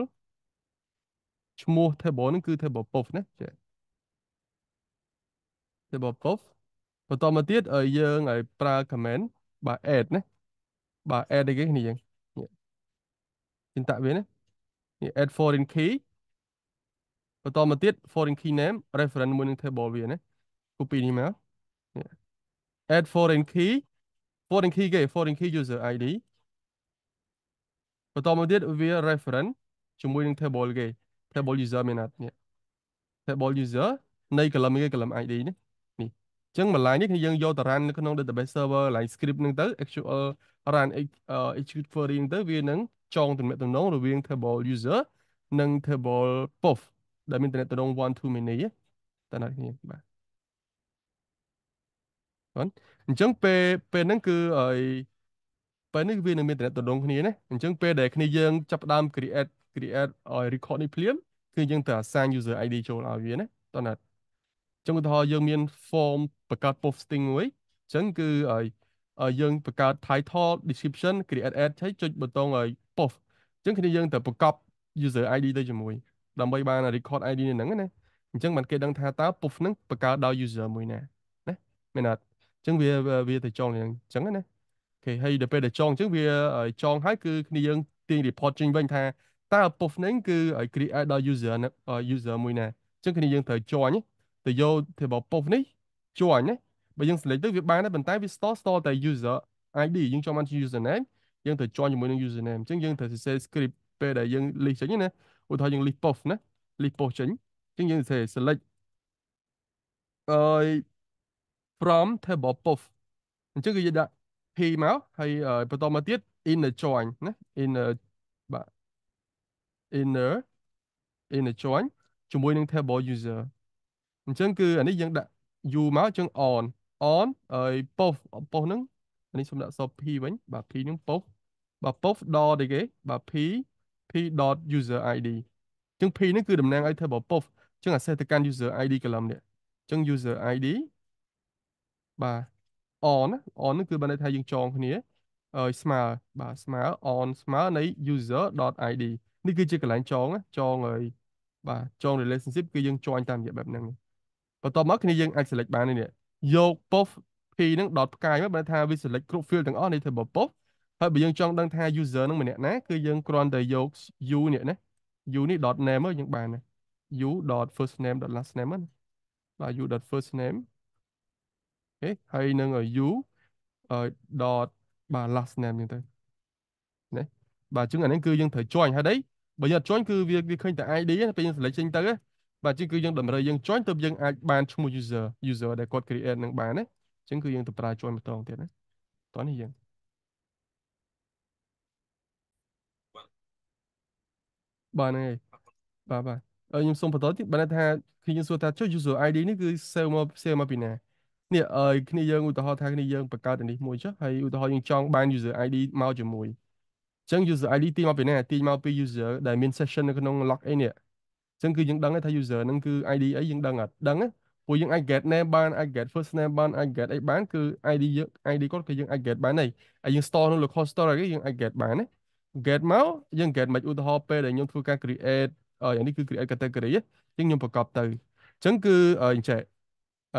ឈ្មោះ table ហ្នឹងគឺ table post ណាចា table post បន្តមកទៀតឲ្យយើងឲ្យប្រើ command បាទ add ណាបាទ add អីគេនេះយើងយើងតាក់វាណា add foreign key បន្តមកទៀត foreign key name reference មួយនឹង table វាណា copy នេះមក add foreign key foreign key គេ foreign key user ID បន្តមកទៀតវា reference ជាមួយនឹង table គេ table user មានអត់នេះ table user នៃ column គេ column ID នេះចឹងបន្លាយនេះគឺយើងយកតារាងនៅក្នុង database server ឡើង script ហ្នឹងទៅ SQL run execute query ហ្នឹងទៅវានឹងចងទំនាក់ទំនងរវាង table user និង table prof ដែលមានទំនាក់ទំនង one to many តើអ្នកគ្នាបាទហ្នឹងអញ្ចឹងពេលពេលហ្នឹងគឺឲ្យពេលនេះវានឹងមានតំណតំណងគ្នាណាអញ្ចឹងពេលដែលគ្នាយើងចាប់ផ្ដើម create create ឲ្យ record នេះភ្លាមគឺយើងត្រូវ assign user ID ចូលឲ្យវាណាតោះណាចឹងឧទាហរណ៍យើងមាន form បង្កើត posting មួយចឹងគឺឲ្យយើងបង្កើត title description create ad ហើយចុចប៊ូតុងឲ្យ post ចឹងគ្នាយើងត្រូវបង្កប់ user ID ទៅជាមួយដើម្បីបាន record ID នឹងហ្នឹងណាអញ្ចឹងបានគេដឹងថាតើ post ហ្នឹងបង្កើតដោយ user មួយណាណាមែនអត់ចឹងវាវាទៅចងយ៉ាងចឹងណាអូខេហើយដល់ពេលដែលចងចឹងវាចងហើយគឺគ្នាយើងទាញ report ចេញវិញថាតើ post ហ្នឹងគឺឲ្យ create ដោយ user user មួយណាចឹងគ្នាយើងត្រូវ join ណាទៅយកធ្វើបប៉ុសនេះ join ណាបើយើង select ទៅវាបានដែរប៉ុន្តែវា store store តែ user ID យើងចង់បានជា user name យើងត្រូវ join ជាមួយនឹង user name អញ្ចឹងយើងត្រូវសរសេរ script ពេលដែលយើង list ចេញណាឧទាហរណ៍យើង list post ណា list post ចេញអញ្ចឹងយើងសរសេរ select អឺ from table post អញ្ចឹងគឺយើងដាក់ p មកហើយបន្តមកទៀត inner join ណា inner បាទ inner inner join ជាមួយនឹង table user អញ្ចឹងគឺអានេះយើងដាក់ u មកយើង on on ហើយ post post ហ្នឹងអានេះសូមដាក់ sub p វិញបាទ p ហ្នឹង post បាទ post ដល់ទេគេបាទ p p.user id អញ្ចឹង p ហ្នឹងគឺតំណាងឲ្យ table post អញ្ចឹងអាសេះទៅកាន់ user id column នេះអញ្ចឹង user id បាទ on on ហ្នឹងគឺបានន័យថាយើងចងគ្នាឲ្យស្មើបាទស្មើ on ស្មើនៃ user.id នេះគឺជាកន្លែងចងចងឲ្យបាទចង relationship គឺយើង join តាមរយៈបែបហ្នឹងបន្ទាប់មកគ្នាយើងអាច select បាននេះយក puff p ហ្នឹង dot ផ្កាយមកបើថាវា select គ្រប់ field ទាំងអស់នៃ table puff ហើយបើយើងចង់ដឹងថា user ហ្នឹងម្នាក់ណាគឺយើងគ្រាន់តែយក u នេះណា u នេះ dot name មកយើងបានណា u dot first name dot last name ណាបាទ u dot first name អូខេហើយនឹង u dot បាទ last name ហ្នឹងទៅណាបាទអញ្ចឹងអានេះគឺយើងត្រូវ join ហើយដែរបើយើងអត់ join គឺវាវាឃើញតែ ID ណាពេលយើង select ចេញទៅបាទជាងគឺយើងតម្រូវយើង join ទើបយើងអាចបានឈ្មោះ user user ដែលគាត់ create នឹងបានណាចឹងគឺយើងទៅប្រើ join ម្ដងទៀតណាតោះនេះយើងបាទហ្នឹងហើយបាទបាទអឺខ្ញុំសូមបន្តទៀតបានថាខ្ញុំសួរថាចុះ user ID នេះគឺ save មក save មកពីណានេះអើយគ្នាយើងឧទាហរណ៍ថាគ្នាយើងបង្កើតនេះមួយចុះហើយឧទាហរណ៍យើងចង់បាន user ID មកជាមួយអញ្ចឹង user ID ទីមកពីណាទីមកពី user ដែលមាន session នៅក្នុង login នេះចឹងគឺយើងដឹងថា user ហ្នឹងគឺ ID អីយើងដឹងអត់ដឹងណាពួកយើងអាច get name បានអាច get first name បានអាច get អីបានគឺ ID យើង ID គាត់គឺយើងអាច get បានហើយហើយយើង store ក្នុង local store គេយើងអាច get បានណា get មកយើង get មិនឧទាហរណ៍ពេលដែលខ្ញុំធ្វើការ create យ៉ាងនេះគឺ create category ចឹងខ្ញុំប្រកបទៅចឹងគឺអញ្ចឹង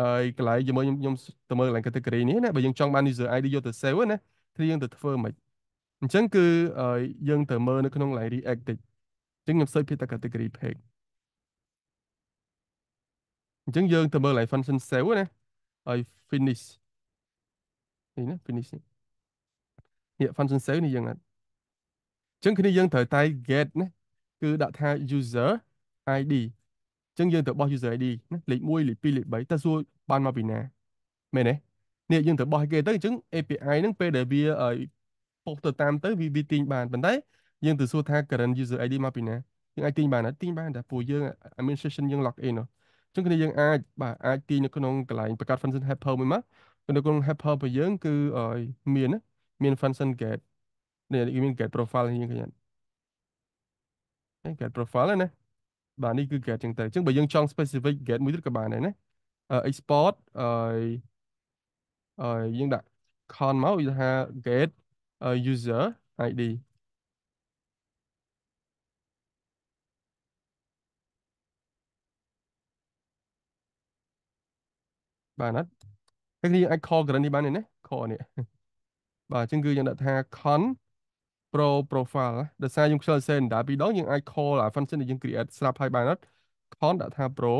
អើយកន្លែងជាមួយខ្ញុំខ្ញុំទៅមើលកន្លែង category នេះណាបើយើងចង់បាន user ID យកទៅ save ណាគឺយើងទៅធ្វើមិនអញ្ចឹងគឺយើងទៅមើលនៅក្នុង line react តិចអញ្ចឹងខ្ញុំ search ពីតែ category page អញ្ចឹងយើងទៅមើលឲ្យ function save ណាហើយ finish នេះណា finish នេះនេះ function save នេះយើងអត់អញ្ចឹងគ្នាយើងត្រូវតែ get ណាគឺដាក់ថា user ID អញ្ចឹងយើងត្រូវបោះ user ID ណាលេខ1លេខ2លេខ3តើសួរបានមកពីណាមែនទេនេះយើងត្រូវបោះគេទៅអញ្ចឹង API ហ្នឹងពេលដែលវាពុះទៅតាមទៅវាវាទាញបានប៉ុន្តែយើងទៅសួរថា current user ID មកពីណាយើងអាចទាញបានអត់ទាញបានតែពួកយើង admin session យើង log in ហ៎ចឹងគ្នាយើងអាចបាទអាចទីនៅក្នុងកន្លែងប្រកាស function helper មួយមកនៅក្នុង helper របស់យើងគឺមានមាន function get នេះមាន get profile យើងគ្នានេះ get profile ហ្នឹងណាបាទនេះគឺ get ចឹងទៅចឹងបើយើងចង់ specific get មួយទៀតក៏បានដែរណា export អឺយើងដាក់ con មកវាថា get user id បានអត់តែយើងអាច call current នេះបានទេណា call នេះបាទអញ្ចឹងគឺយើងដាក់ថា con pro profile ដោយសារយើងខ្ជិល standard ពីរដងយើងអាច call អា function ដែលយើង create ស្រាប់ហើយបានអត់ con ដាក់ថា pro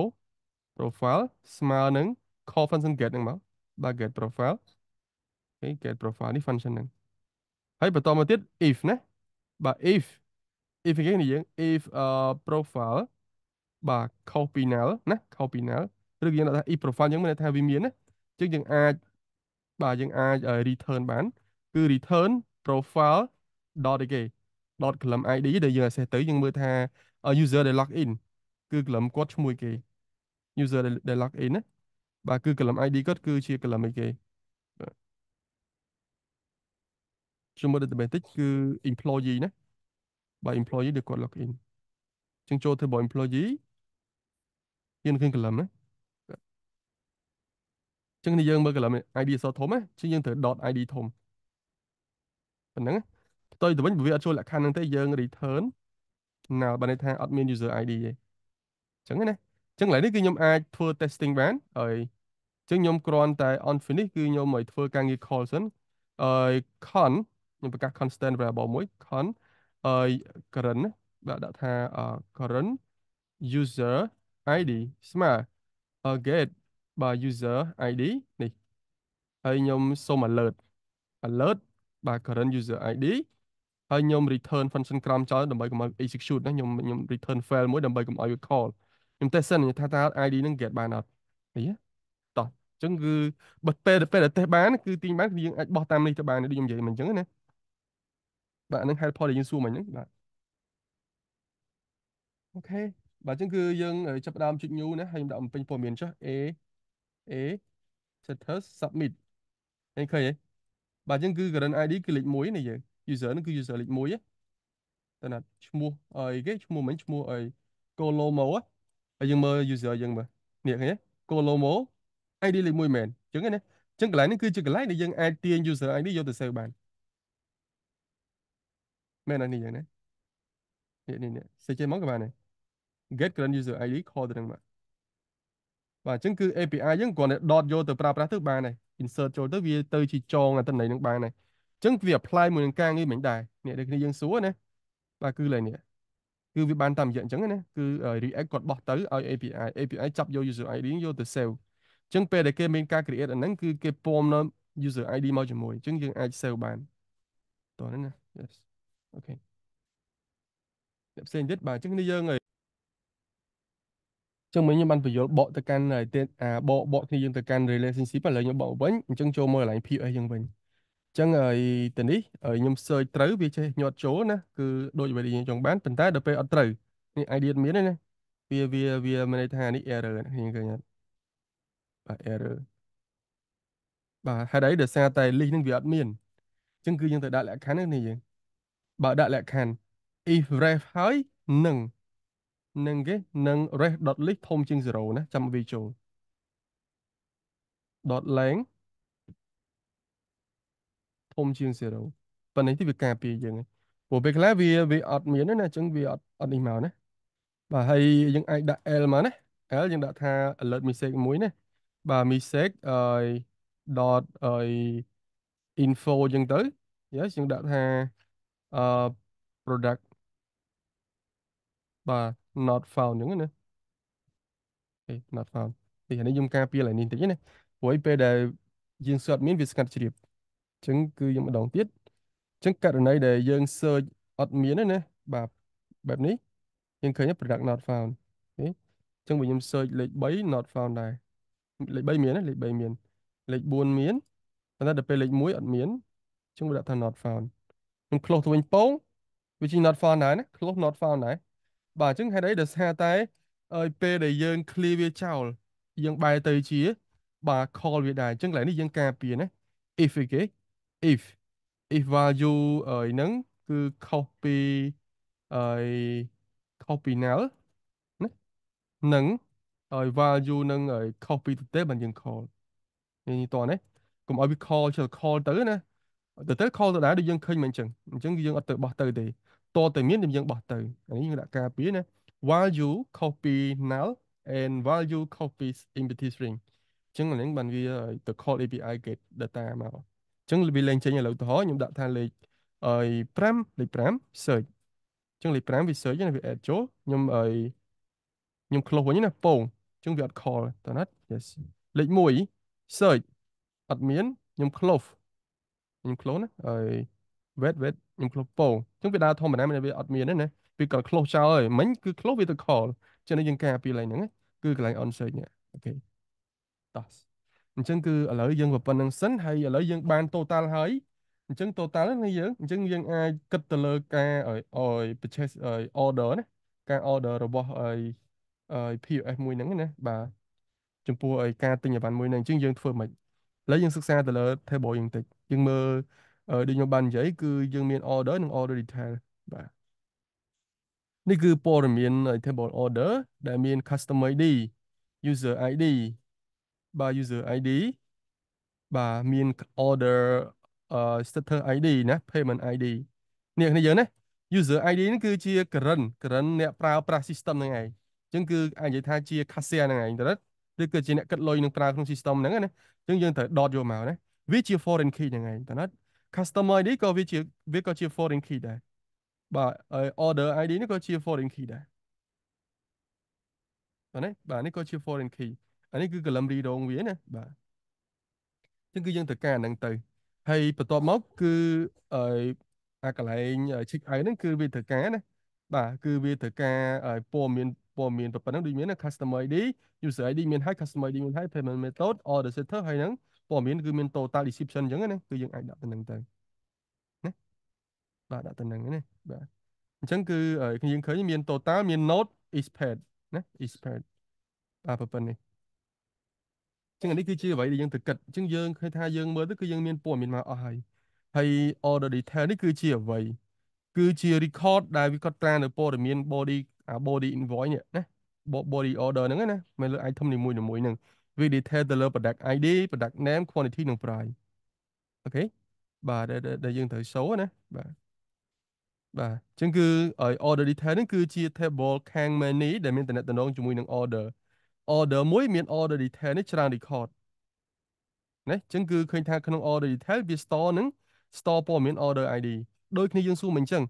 profile ស្មើនឹង call function get ហ្នឹងមកបាទ get profile អូខេ get profile នេះ function ហ្នឹងហើយបន្តមកទៀត if ណាបាទ if if គេនេះយើង if uh profile បាទ call ពី null ណា call ពី null ឬយើងដាក់ថា if profile យើងមានន័យថាវាមានណាអញ្ចឹងយើងអាចបាទយើងអាច return បានគឺ return profile dot អីគេ dot column id ដែលយើង access ទៅយើងមើលថា user ដែល log in គឺ column គាត់ឈ្មោះគេ user ដែល log in ណាបាទគឺ column ID គាត់គឺជា column អីគេបាទខ្ញុំមើល database តិចគឺ employee ណាបាទ employee ដែលគាត់ log in អញ្ចឹងចូលទៅបើ employee យើងឃើញ column ណាចឹងនេះយើងមើលកន្លឹម ID សធំណាជាងយើងត្រូវ .id ធំប៉ុណ្ណឹងផ្ទុយទៅវិញវាអត់ចូលលក្ខខណ្ឌហ្នឹងទេយើង return ណាបានន័យថាអត់មាន user ID ទេចឹងណាចឹងឡើយនេះគឺខ្ញុំអាចធ្វើ testing បានហើយចឹងខ្ញុំគ្រាន់តែ on finish គឺខ្ញុំឲ្យធ្វើការងារ call សិនអឺ con ខ្ញុំប្រកាស constant variable មួយ con អឺ current បាទដាក់ថា current user ID ស្មើ get បើ user ID នេះហើយខ្ញុំសូម alert alert បាទ current user ID ហើយខ្ញុំ return function ក្រោមចោលដើម្បីកុំឲ្យ execute ណាខ្ញុំខ្ញុំ return file មួយដើម្បីកុំឲ្យវា call ខ្ញុំ test សិនថាតើ ID នឹង get បានអត់អីតោះអញ្ចឹងគឺបើពេលពេលដែល test បានគឺទាញបានគឺយើងអាចបោះតាមនេះទៅបានដូចខ្ញុំនិយាយមិនអញ្ចឹងណាបាទអានឹង help point ដែលយើងសួរមិញហ្នឹងបាទអូខេបាទអញ្ចឹងគឺយើងចាប់ផ្ដើមជិត new ណាហើយខ្ញុំដាក់បំពេញព័ត៌មានចុះ A a status submit ឃើញឃើញទេបាទអញ្ចឹងគឺ current ID គឺលេខ1នេះយើង user នឹងគឺ user លេខ1តែណាត់ឈ្មោះអីគេឈ្មោះមិញឈ្មោះអី Colomo ហើយយើងមើល user យើងមើលនេះឃើញទេ Colomo ID លេខ1មែនអញ្ចឹងណាអញ្ចឹងកន្លែងនេះគឺជាកន្លែងដែលយើងអាចទាញ user ID យកទៅ save បានមែនអត់នេះយ៉ាងណានេះនេះសេចក្ដីមកក៏បានដែរ get current user ID call ទៅនឹងមកបាទអញ្ចឹងគឺ API យើងគ្រាន់តែដតយកទៅប្រើប្រាស់ទៅបានហើយ insert ចូលទៅវាទៅជាចងអត្តន័យនឹងបានហើយអញ្ចឹងវា apply មួយនឹងការងារមិញដែរអ្នកដូចគ្នាយើងសួរណាបាទគឺឡើយនេះគឺវាបានតាមរយៈអញ្ចឹងណាគឺ React គាត់បោះទៅឲ្យ API API ចាប់យក user ID យកទៅ save អញ្ចឹងពេលដែលគេមានការ create អាហ្នឹងគឺគេពំនៅ user ID មកជាមួយអញ្ចឹងយើងអាច save បានតោះហ្នឹងណា yes okay អ្នកផ្សេងទៀតបាទអញ្ចឹងនេះយើងចឹងមិញខ្ញុំបានបញ្យល់បកទៅកាន់អាបកបកគ្នាយើងទៅកាន់ relationship ឥឡូវខ្ញុំបកវិញអញ្ចឹងចូលមកកន្លែង PA យើងវិញចឹងហើយទៅនេះខ្ញុំ search ត្រូវវាចេះញាត់ចូលណាគឺដូចអ្វីដែលយើងចង់បានប៉ុន្តែដល់ពេលអត់ត្រូវនេះ idea មានទេណាវាវាវាមានន័យថានេះ error ណាខ្ញុំឃើញអត់បាទ error បាទហេតុអីដោយសារតែ list នឹងវាអត់មានចឹងគឺយើងទៅដាក់លក្ខខណ្ឌនេះយើងបើដាក់លក្ខខណ្ឌ if ref ហើយនឹងនឹងគេនឹង res.list ធំជាង0ណាចាំវាចូល .lang ធំជាង0ប៉ុន្តែទីវាការពារយើងព្រោះពេលខ្លះវាវាអត់មានណាអញ្ចឹងវាអត់អត់នេះមកណាបាទហើយយើងអាចដាក់ L មកណា L យើងដាក់ថា alert message មួយណាបាទ message អឺ dot អឺ info អញ្ចឹងទៅ yes យើងដាក់ថាអឺ product បាទ not found ហ្នឹងណាអូ not found នេះអានេះខ្ញុំការពារឡើយនេះបន្តិចណាព្រោះឯពេលដែលយើងសើអត់មានវាស្កាត់ជ្រាបអញ្ចឹងគឺយើងម្ដងទៀតអញ្ចឹងករណីដែលយើង search អត់មានណាបាទបែបនេះយើងឃើញ product not found អូអញ្ចឹងបើខ្ញុំ search លេខ3 not found ដែរលេខ3មានណាលេខ3មានលេខ4មានប៉ុន្តែដល់ពេលលេខ1អត់មានអញ្ចឹងវាដាក់ថា not found ខ្ញុំ close ទៅវិញពងវាជា not found ដែរណា close not found ដែរបាទអញ្ចឹងហេតុអីដោយសារតែឲ្យពេលដែលយើង clear វាចោលយើងបែរទៅជាបាទ call វាដែរអញ្ចឹងកន្លែងនេះយើងការពារណា if គេ if if value ឲ្យនឹងគឺខុសពីឲ្យខុសពី null ណានឹងឲ្យ value នឹងឲ្យខុសពីទៅទេបានយើង call នេះតោះណាកុំឲ្យវា call ចូល call ទៅណាទៅទៅ call ទៅដែរដូចយើងឃើញមិនអញ្ចឹងអញ្ចឹងយើងអត់ទៅបោះទៅទេតតែមានតែយើងបោះទៅអានេះយើងដាក់ការពារណា value ខុសពី null and value ខុសពី empty string អញ្ចឹងអានេះបានវាទៅ call API get data មកអញ្ចឹងវាលេងចេញឥឡូវទៅហោខ្ញុំដាក់ថាលេខ5លេខ5 search អញ្ចឹងលេខ5វា search ណាវា add ចូលខ្ញុំឲ្យខ្ញុំ close វិញណាពងអញ្ចឹងវាអត់ call តើណាត់ yes លេខ1 search អត់មានខ្ញុំ close ខ្ញុំ close ណាហើយ wait wait ខ្ញុំធ្លាប់ពោចឹងវាដើរធម្មតាមិនវាអត់មានទេណាវាក៏ close ចោលហើយមិញគឺ close វាទៅ call ចឹងយើងការពីឡើងហ្នឹងគឺកន្លែង on search នេះអូខេតោះអញ្ចឹងគឺឥឡូវយើងប៉ុណ្្នឹងសិនហើយឥឡូវយើងបាន total ហើយអញ្ចឹង total នេះយើងអញ្ចឹងយើងអាចគិតទៅលើការឲ្យឲ្យ purchase ឲ្យ order ណាការ order របស់ឲ្យឲ្យ POS មួយហ្នឹងណាបាទចំពោះឲ្យការទិញអីវ៉ាន់មួយហ្នឹងអញ្ចឹងយើងធ្វើមិនឥឡូវយើងសិក្សាទៅលើ table យើងតិចយើងមើលដូចខ្ញុំបាននិយាយគឺយើងមាន order និង order detail បាទនេះគឺព័ត៌មាន table order ដែលមាន custom ID user ID បាទ user ID បាទមាន order uh, status ID ណា payment ID នេះនេះយើងណា user ID នេះគឺជា current current អ្នកប្រើប្រាស់ system ហ្នឹងឯងអញ្ចឹងគឺអាចនិយាយថាជា cashier ហ្នឹងឯងទៅឬក៏ជាអ្នកគិតលុយនឹងប្រើក្នុង system ហ្នឹងណាអញ្ចឹងយើងត្រូវ dot យកមកណាវាជា foreign key ហ្នឹងឯងតើណា customer ID ក៏វាជាវាក៏ជា foreign key ដែរបាទហើយ order ID នេះក៏ជា foreign key ដែរបាទនេះបាទនេះក៏ជា foreign key អានេះគឺកលឹមរីរងវាណាបាទចឹងគឺយើងត្រូវការហ្នឹងទៅហើយបន្ទាប់មកគឺអីអាកន្លែង check out ហ្នឹងគឺវាត្រូវការណាបាទគឺវាត្រូវការព័ត៌មានព័ត៌មានប៉ុណ្ណឹងដូចមាន customer ID user ID មានហើយ customer ID មានហើយ payment method order setter ហើយហ្នឹងព័ត៌មានគឺមាន total description អញ្ចឹងណាគឺយើងអាចដាក់ទៅនឹងទៅណាបាទដាក់ទៅនឹងណាបាទអញ្ចឹងគឺយើងឃើញមាន total មាន note is paid ណា is paid បាទប៉ុណ្ណេះអញ្ចឹងនេះគឺជាអ្វីដែលយើងទៅគិតអញ្ចឹងយើងឃើញថាយើងមើលទៅគឺយើងមានព័ត៌មានមកអស់ហើយហើយ order detail នេះគឺជាអ្វីគឺជា record ដែលវាកត់ត្រានៅព័ត៌មាន body body invoice នេះណា body order ហ្នឹងណាមិនលើ item នីមួយៗហ្នឹងវា detail ទៅលើ product ID product name quantity និង price អូខេបាទដែលយើងត្រូវសូណាបាទបាទអញ្ចឹងគឺឲ្យ order detail ហ្នឹងគឺជា table can many ដែលមានតំណងជាមួយនឹង order order មួយមាន order detail នេះច្រើន record ណាអញ្ចឹងគឺឃើញថាក្នុង order detail វា store នឹង store ព័ត៌មាន order ID ដូចគ្នាយើងសួរមិនអញ្ចឹង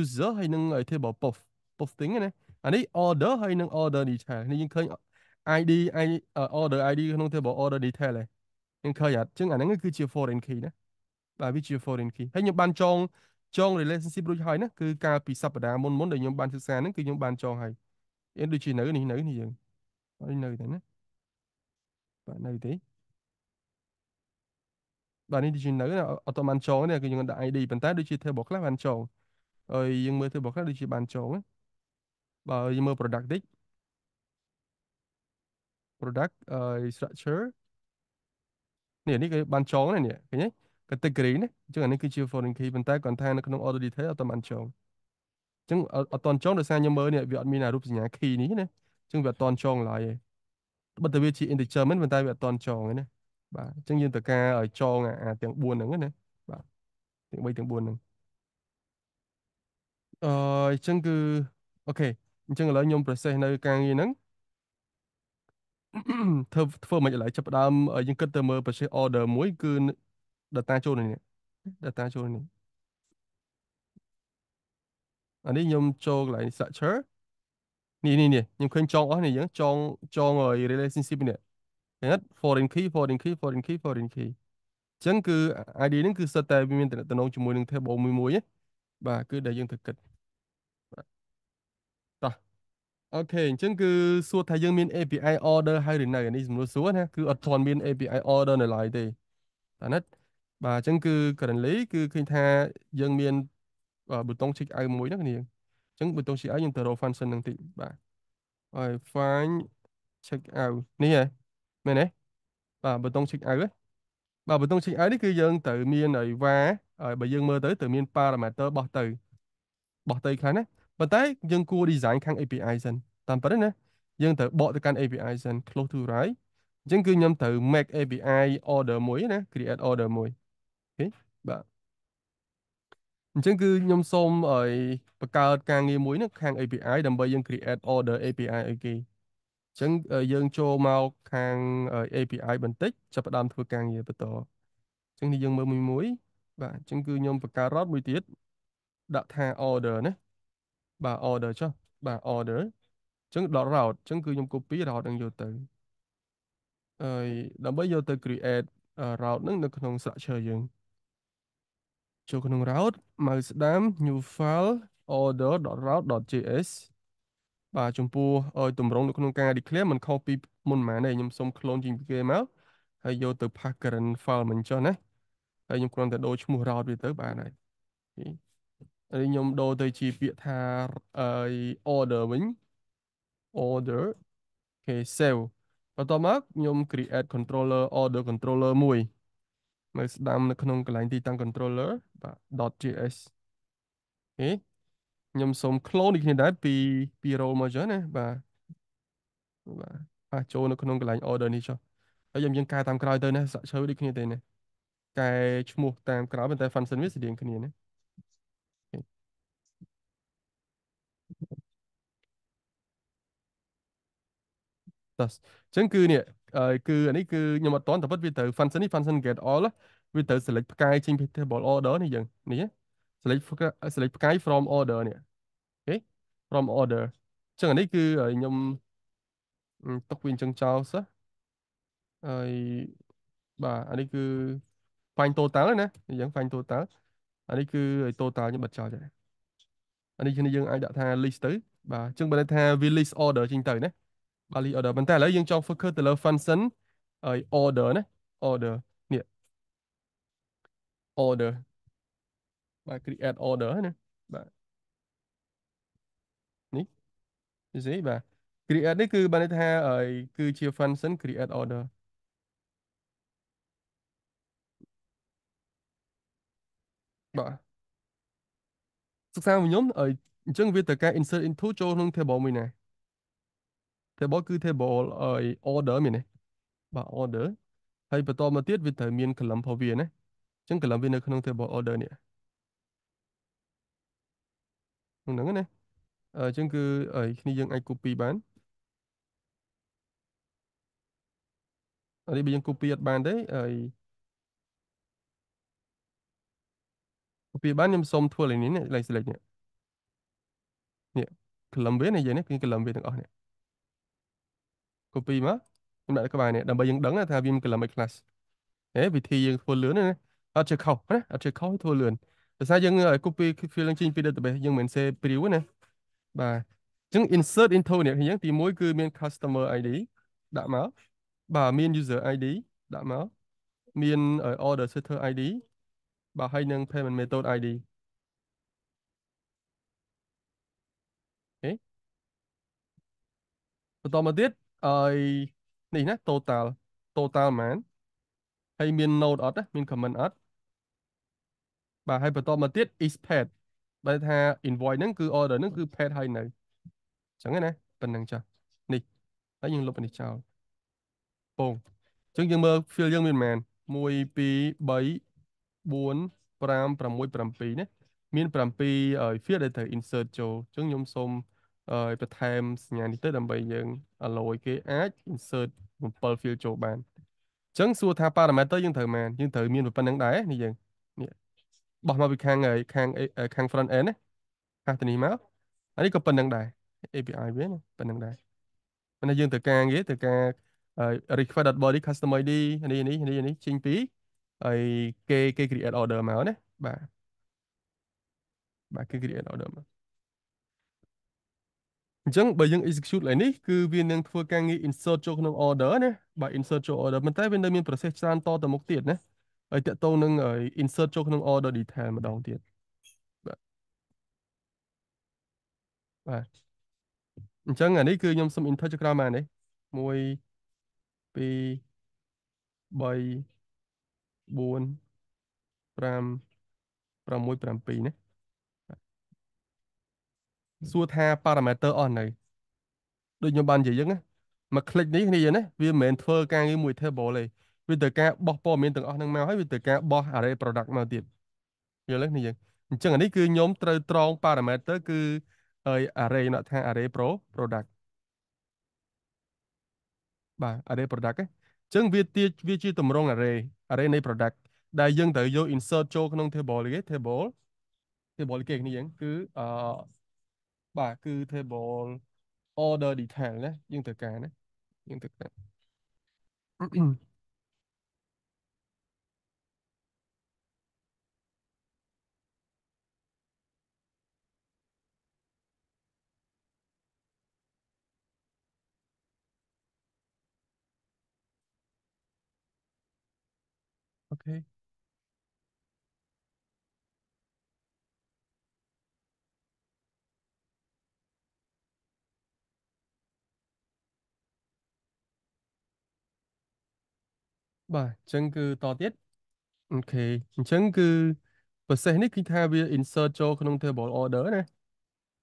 user ហើយនឹង table puff puff thing ណាអានេះ order ហើយនឹង order detail នេះយើងឃើញ ID order ID ក្នុង table order detail ឯងយើងឃើញអត់ចឹងអាហ្នឹងគឺជា foreign key ណាបាទវាជា foreign key ហើយខ្ញុំបានចងចង relationship រួចហើយណាគឺកាលពីសប្តាហ៍មុនមុនដែលខ្ញុំបានសិក្សាហ្នឹងគឺខ្ញុំបានចងហើយអៀនដូចជានៅនេះនៅនេះយើងអត់នៅទេណាបាទនៅទេបាទនេះដូចជានៅណាអត់តបានចងទេគឺយើងដាក់ ID ប៉ុន្តែដូចជា table ខ្លះបានចងហើយយើងមើល table ខ្លះដូចជាបានចងណាបើយើងមើល product តិច product uh, structure នេះនេះគេបានចងនេះនេះឃើញទេ category ណាអញ្ចឹងអានេះគឺជា foreign key ប៉ុន្តែគាត់ថានៅក្នុង order detail អត់តាន់បានចងអញ្ចឹងអត់តាន់ចងដោយសារខ្ញុំមើលនេះវាអត់មានរូបសញ្ញា key នេះណាអញ្ចឹងវាអត់តាន់ចងឡើយទេបើតើវាជា integer មិនប៉ុន្តែវាអត់តាន់ចងទេណាបាទអញ្ចឹងយើងត្រូវការឲ្យចងអាទាំង4ហ្នឹងណាបាទទាំង3ទាំង4ហ្នឹងអឺអញ្ចឹងគឺអូខេអញ្ចឹងឥឡូវខ្ញុំ process នៅការងារហ្នឹងធ្វើធ្វើមិនឥឡូវចាប់ផ្ដើមយើងគិតទៅមើល purchase order មួយគឺ data ចូលនេះ data ចូលនេះអានេះខ្ញុំចូលកន្លែង structure នេះនេះនេះខ្ញុំឃើញចងអស់នេះយើងចងចង relationship នេះហ្នឹង foreign key foreign key foreign key foreign key អញ្ចឹងគឺ ID ហ្នឹងគឺសិតតែមានតំណងជាមួយនឹង table មួយមួយបាទគឺដែលយើងត្រូវគិតអូខេអញ្ចឹងគឺសួរថាយើងមាន API order ហើយឬនៅនេះសំណួរសួរណាគឺអត់ទាន់មាន API order នៅឡើយទេតាណិតបាទអញ្ចឹងគឺ currently គឺឃើញថាយើងមានប៊ូតុង check out មួយណាគ្នាអញ្ចឹងប៊ូតុង check out យើងទៅរក function នឹងតិចបាទហើយ find check out នេះហ៎មែនទេបាទប៊ូតុង check out ហ៎បាទប៊ូតុង check out នេះគឺយើងត្រូវមានឲ្យ var ហើយបើយើងមើលទៅត្រូវមាន parameter បោះទៅបោះទៅខ្លះណាប៉ុន្តែយើងគួរ design ខាង API សិនតាមពិតណាយើងត្រូវបកទៅកាន់ API សិន close to right អញ្ចឹងគឺខ្ញុំត្រូវ make API order មួយណា create order មួយអូខេបាទអញ្ចឹងគឺខ្ញុំសូមឲ្យបង្កើតការងារមួយនឹងខាង API ដើម្បីយើង create order API ឲ្យគេអញ្ចឹងយើងចូលមកខាង API បន្តិចចាប់ផ្ដើមធ្វើការងារបន្តអញ្ចឹងនេះយើងមើលមួយមួយបាទអញ្ចឹងគឺខ្ញុំបង្កើតរត់មួយទៀតដាក់ថា order ណាបាទ order ចុះបាទ order អញ្ចឹង dot route អញ្ចឹងគឺខ្ញុំ copy route នឹងយកទៅហើយដើម្បីយកទៅ create route នឹង នៅក្នុង structure យើងចូលក្នុង route មកស្ដាម new file order.route.js បាទចំពោះឲ្យតម្រង់នៅក្នុងការ declare មិនខុសពីមុនម៉ានទេខ្ញុំសុំ clone ជាងពីគេមកហើយយកទៅ pass current file មិនចុះណាហើយខ្ញុំគ្រាន់តែដូរឈ្មោះ route វាទៅបានហើយហើយខ្ញុំដូរទៅជាពាក្យថាអឺ order វិញ order okay save បន្ទាប់មកខ្ញុំ create controller order controller មួយនៅស្ដាំនៅក្នុងកន្លែងទីតាំង controller បាទ .js អូខេខ្ញុំសូម clone នេះគ្នាដែរពីពី role មកចឹងណាបាទបាទបាទចូលនៅក្នុងកន្លែង order នេះចុះហើយយើងយើងកែតាមក្រោយទៅណាសាក់ឈើដូចគ្នាទេណាកែឈ្មោះតាមក្រោយប៉ុន្តែ function វាស្រដៀងគ្នាណាអញ្ចឹងគឺនេះគឺអានេះគឺខ្ញុំអត់តន់តែពិតវាត្រូវ function នេះ function get all វាត្រូវ select ផ្កាយចេញពី table order នេះយើងនេះ select select ផ្កាយ from order នេះអូខេ from order អញ្ចឹងអានេះគឺខ្ញុំទុកវាអញ្ចឹងចោលសោះហើយបាទអានេះគឺ find total ណាអញ្ចឹង find total អានេះគឺ total ខ្ញុំបិទចោលចាអានេះយើងអាចដាក់ថា list ទៅបាទអញ្ចឹងបើថា we list order ចេញទៅណា Bali order ta ប៉ុន្តែឥឡូវយើងចង់ focus ទៅលើ function ហើយ order này order នេះ order បាទ create order ណាបាទនេះនិយាយបាទ create chia function create order mình nhóm ở viết បាទសិក្សាមួយខ្ញុំអញ្ចឹងវាត្រូវការ insert into cho theo bộ mình này table គឺ table អី order មានទេបាទ order ហើយបន្តមកទៀតវាត្រូវមាន column របស់វាណាអញ្ចឹង column វានៅក្នុង table order នេះហ្នឹងណាអញ្ចឹងគឺអីគ្នាយើងអាច copy បានអរិយបើយើង copy អត់បានទេអី copy បានខ្ញុំសុំធ្វើលេខនេះលេខ select នេះនេះ column វានិយាយនេះគឺ column វាទាំងអស់នេះ copy មកខ្ញុំដាក់នៅក្បែរនេះដើម្បីយើងដឹងថាវាមាន column អីខ្លះហេវិធីយើងធ្វើលឿនណាអត់ចេះខុសណាអត់ចេះខុសធ្វើលឿនដោយសារយើង copy file នឹងចេញពី database យើងមិនមែន save preview ណាបាទអញ្ចឹង insert into នេះអញ្ចឹងទី1គឺមាន customer ID ដាក់មកបាទមាន user ID ដាក់មកមាន order setter ID បាទហើយនឹង payment method ID បន្តមកទៀតអីនេះណា total total ហ្មងហើយមាន node អត់មាន comment អត់បាទហើយបន្តមកទៀត is paid បើថា invoice ហ្នឹងគឺ order ហ្នឹងគឺ paid ហើយនៅអញ្ចឹងណាប៉ុណ្្នឹងចាស់នេះហើយយើងលុបនេះចោលពងអញ្ចឹងយើងមើល field យើងមានមែន1 2 3 4 5 6 7ណាមាន7 field ដែលត្រូវ insert ចូលអញ្ចឹងខ្ញុំសូមហើយបន្ថែមសញ្ញានេះទៅដើម្បីយើង alloy គេអាច insert 7 field ចូលបានអញ្ចឹងសួរថា parameter យើងត្រូវមែនយើងត្រូវមានប៉ុណ្្នឹងដែរនេះយើងនេះបោះមកពីខាងខាងខាង front end ណាខាងទៅនេះមកអានេះក៏ប៉ុណ្្នឹងដែរ API វាណាប៉ុណ្្នឹងដែរមិនថាយើងត្រូវការងារត្រូវការ request.body custom ID នេះនេះនេះនេះចេញពីហើយគេគេ create order មកណាបាទបាទគេ create order មកអញ្ចឹងបើយើង execute ឡើយនេះគឺវានឹងធ្វើការងារ insert ចូលក្នុង order ណាបាទ insert ចូល order ប៉ុន្តែវានៅមាន process ច្រើនតទៅមុខទៀតណាហើយតកតងនឹង insert ចូលក្នុង order detail ម្ដងទៀតបាទបាទអញ្ចឹងអានេះគឺខ្ញុំសុំ enter ចក្រោយមកនេះ1 2 3 4 5 6 7ណាសួរថា parameter អស់នៅដូចខ្ញុំបាននិយាយអញ្ចឹងណាមួយคลิกនេះគ្នាណាវាមិនមែនធ្វើការងារមួយ table ទេវាត្រូវការបោះព័ត៌មានទាំងអស់ហ្នឹងមកហើយវាត្រូវការបោះ array product មកទៀតយល់ទេគ្នាយើងអញ្ចឹងអានេះគឺខ្ញុំត្រូវត្រង់ parameter គឺ array នោះថា array pro product បាទ array product ហ្នឹងអញ្ចឹងវាទាវាជាតម្រង array array នៃ product ដែលយើងត្រូវយក insert ចូលក្នុង table គេ table table គេគ្នាយើងគឺអឺ bà cứ table order detail nhé nhưng thực cả nhé nhưng thực cả Okay. បាទអញ្ចឹងគឺតទៀតអូខេអញ្ចឹងគឺ process នេះគឺថាវា insert ចូលក្នុង table order ណា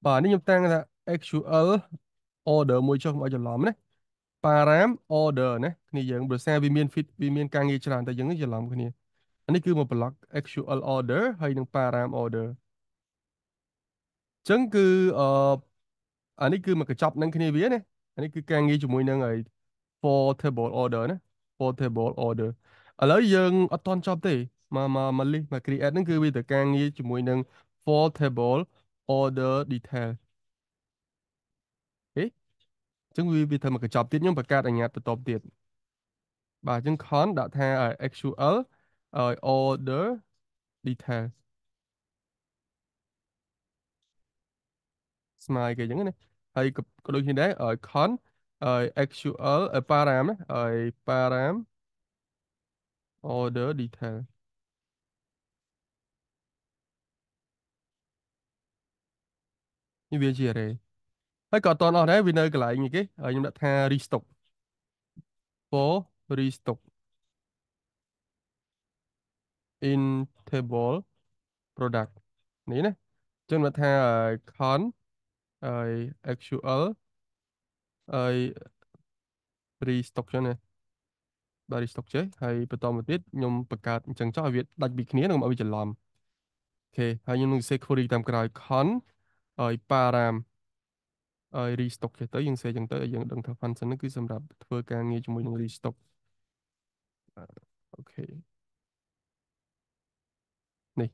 បាទនេះខ្ញុំតាំងថា actual order មួយចុះមកឲ្យច្រឡំណា param order ណាគ្នាយើងប្រសាវាមាន fit វាមានការងារច្រើនតែយើងច្រឡំគ្នាអានេះគឺមក block actual order ហើយនឹង param order អញ្ចឹងគឺអអានេះគឺមកកញ្ចប់នឹងគ្នាវាណាអានេះគឺការងារជាមួយនឹងហើយ for table order ណា portable order ឥឡូវយើងអត់តន់ចប់ទេមកមកមក list មក create ហ្នឹងគឺវាទៅការងារជាមួយនឹង portable order detail ហេចឹងវាវាធ្វើមកកញ្ចប់ទៀតខ្ញុំបង្កើតអាញាតបន្តទៀតបាទចឹង con ដាក់ថា actual order detail ស្មើគេចឹងណាហើយក៏ដូចគ្នាដែរ con SQL ឲ្យ param ណាឲ្យ param order detail នេះវាជា array ហើយក៏អត់តអស់ដែរវានៅកន្លែងនេះគេហើយខ្ញុំដាក់ថា restock for restock in table product នេះណាចឹងមកថា con ហើយ actual ហើយ restock ចឹងណាបាទ restock ចេះហើយបន្តមកទៀតខ្ញុំបង្កើតអញ្ចឹងចោះឲ្យវាដាច់ពីគ្នានឹងឲ្យវាច្រឡំអូខេហើយខ្ញុំនឹងសេ query តាមក្រោយ con ហើយ param ហើយ restock ចេះទៅយើងសេអញ្ចឹងទៅឲ្យយើងដឹងថា function នេះគឺសម្រាប់ធ្វើការងារជាមួយនឹង restock អូខេនេះ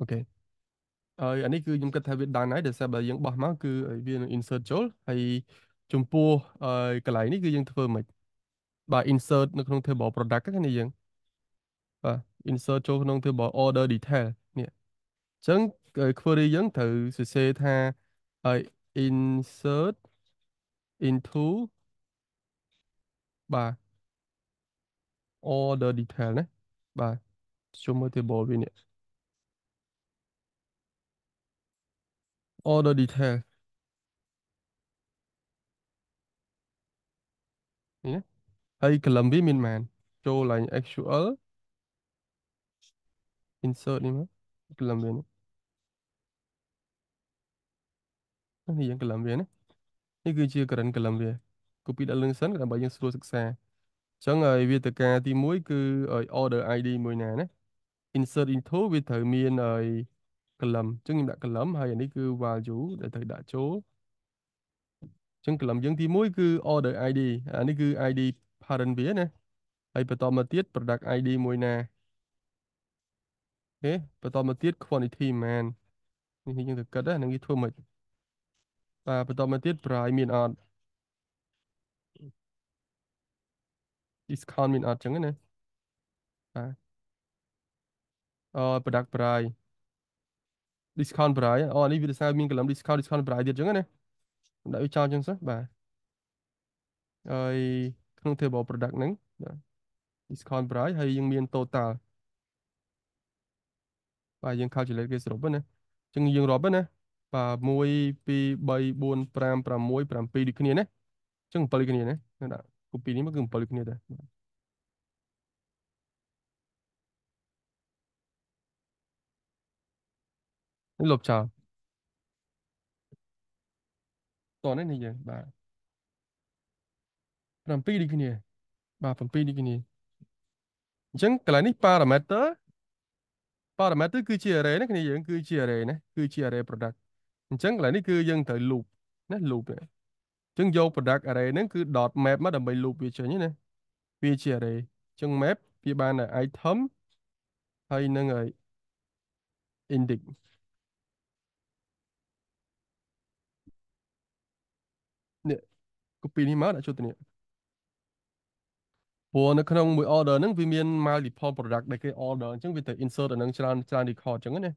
អូខេហើយអានេះគឺខ្ញុំគិតថាវាដឹងហើយដែលសារបើយើងបោះមកគឺវានឹង insert ចូលហើយចំពោះកន្លែងនេះគឺយើងធ្វើមិនបាទ insert នៅក្នុង table product ហ្នឹងយើងបាទ insert ចូលក្នុង table order detail នេះអញ្ចឹង query យើងត្រូវសរសេរថាហើយ insert into បាទ order detail ណាបាទជុំមើល table វានេះ Order detail. Yeah. Hay làm với mình man Cho là actual. Insert đi mà. Làm về nữa. Thì dân làm về thì នេះគឺជាករណីកលឹមវាកូពីដាក់លឹងសិនដើម្បីយើងស្រួលសិក្សាអញ្ចឹងហើយវេទិកាទី1 cứ order ID nè. insert into ở. column អញ្ចឹងខ្ញុំដាក់ column ហើយអានេះគឺ value ដែលត្រូវដាក់ចូលអញ្ចឹង column យើងទី1គឺ order ID អានេះគឺ ID parent វាណាហើយបន្តមកទៀត product ID មួយណាអូខេបន្តមកទៀត quantity man នេះយើងទៅគិតហ្នឹងគេធ្វើមិនបាទបន្តមកទៀត price មានអត់ discount មានអត់ចឹងណាបាទអ product price discount price អូនេះវាដូចថាមានកាលឹម discount discount price ទៀតអញ្ចឹងណាខ្ញុំដាក់វាចោលអញ្ចឹងសិនបាទហើយក្នុង table product ហ្នឹងបាទ discount price ហើយយើងមាន total បាទយើង calculate គេសរុបណាអញ្ចឹងយើងរាប់ណាបាទ1 2 3 4 5 6 7ដូចគ្នាណាអញ្ចឹង7គ្នាណាខ្ញុំដាក់ copy នេះមកគឺ7គ្នាដែរបាទលុបចោលតនេះនេះយើងបាទ7ដូចគ្នា បាទ7ដូចគ្នាអញ្ចឹងកន្លែងនេះ parameter parameter គឺជា array ណាគ្នាយើងគឺជា array ណាគឺជា array product អញ្ចឹងកន្លែងនេះគឺយើងត្រូវ loop ណា loop អញ្ចឹងយក product array ហ្នឹងគឺ dot map មកដើម្បី loop វាចេញណាវាជា array អញ្ចឹង map វាបាន item ហើយនឹង index copy នេះមកដាក់ចូលទៅនេះព្រោះនៅក្នុងមួយ order ហ្នឹងវាមាន multiple product ដែលគេ order អញ្ចឹងវាទៅ insert អាហ្នឹងច្រើនច្រើន record អញ្ចឹងណាឥ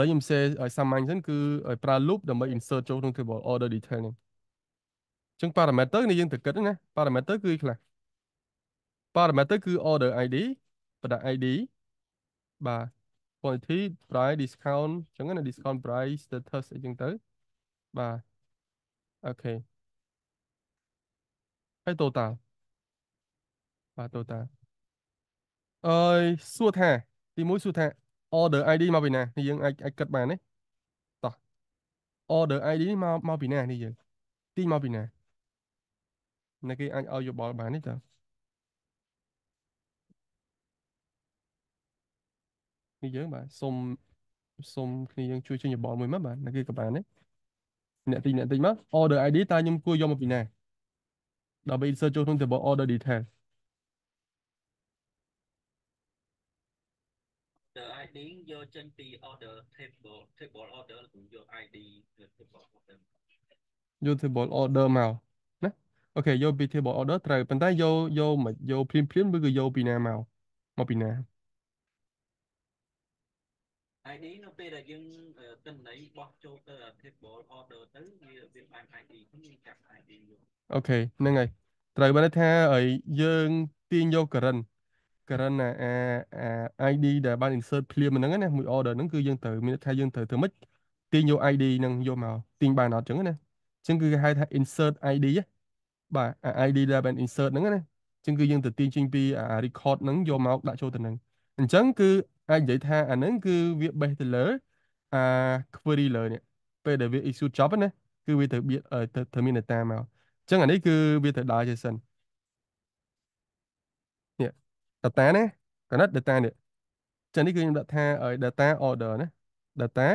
ឡូវខ្ញុំ say ឲ្យសាមញ្ញហ្នឹងគឺឲ្យប្រើ loop ដើម្បី insert ចូលក្នុង table order detail ហ្នឹងអញ្ចឹង parameter នេះយើងទៅគិតណា parameter គឺខ្លះ parameter គឺ order ID product ID បាទ quantity price discount អញ្ចឹងណា discount price status អីចឹងទៅបាទអូខេហើយ total បាទ total អើយសួរថាទីមួយសួរថា order ID មកពីណានេះយើងអាចអាចគិតបានទេតោះ order ID នេះមកមកពីណានេះយើងទីមកពីណាណាគេអាចឲ្យយោបល់បានទេតើនេះយើងបាទសុំសុំគ្នាយើងជួយចេញយោបល់មួយមកបាទណាគេក៏បានទេអ្នកទីអ្នកទីមក order ID តើខ្ញុំគួរយកមកពីណាដើម្បី insert ចូលក្នុង table order detail order ID យកចេញពី order table table order យក ID ទៅ table order យក table order មកណាអូខេយកពី table order ត្រូវប៉ុន្តែយកយកមកយកព្រាមព្រាមឬក៏យកពីណាមកមកពីណា ID នៅពេលដែលយើងទិន្នន័យបោះចូលទៅ table order ទៅវាវាបាន ID ហ្នឹងយើងចាប់ ID យកអូខេហ្នឹងហើយត្រូវបានថាយើងទាញយកករណីករណីអា ID ដែលបាន insert ភ្លាមហ្នឹងណាមួយ order ហ្នឹងគឺយើងត្រូវមានថាយើងត្រូវធ្វើម៉េចទាញយក ID ហ្នឹងយកមកទាញបានអត់ចឹងណាចឹងគឺគេហៅថា insert ID បាទអា ID ដែលបាន insert ហ្នឹងណាចឹងគឺយើងទៅទាញចេញពី record ហ្នឹងយកមកដាក់ចូលទៅហ្នឹងអញ្ចឹងគឺអាចនិយាយថាអាហ្នឹងគឺវាបេះទៅលើអា query លើនេះពេលដែលវា issue job ណាគឺវាត្រូវទៅទៅមាន data មកអញ្ចឹងអានេះគឺវាទៅដល់ JSON នេះ data ណាកណិត data នេះចឹងនេះគឺខ្ញុំដាក់ថា data order ណា data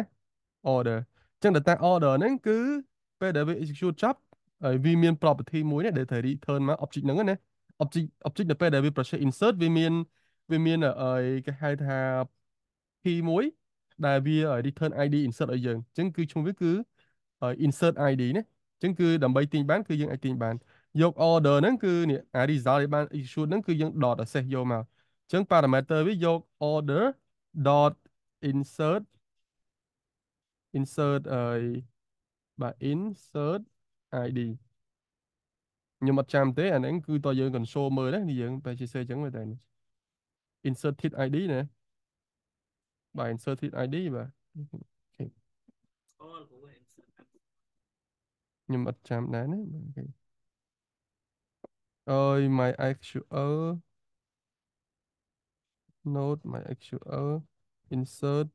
order ចឹង data order ហ្នឹងគឺពេលដែលវា execute job ហើយវាមាន property មួយនេះដែលត្រូវ return មក object ហ្នឹងណា object object នៅពេលដែលវា project insert វាមានវាមានគេហៅថា key មួយដែលវា return ID insert ឲ្យយើងអញ្ចឹងគឺឈ្មោះវាគឺ insert ID ណាអញ្ចឹងគឺដើម្បីទាញបានគឺយើងអាចទាញបានយក order ហ្នឹងគឺនេះអា result ដែលបាន issue ហ្នឹងគឺយើង dot access យកមកអញ្ចឹង parameter វាយក order dot insert insert ឲ្យបាទ insert ID ខ្ញុំអត់ចាំទេអាហ្នឹងគឺតើយើង control មើលណានេះយើងបែរជាសេអញ្ចឹងមែនតើនេះ insert ID nè bài insert ID bà okay. nhưng mà chạm đá né. okay. ơi my actual node my actual insert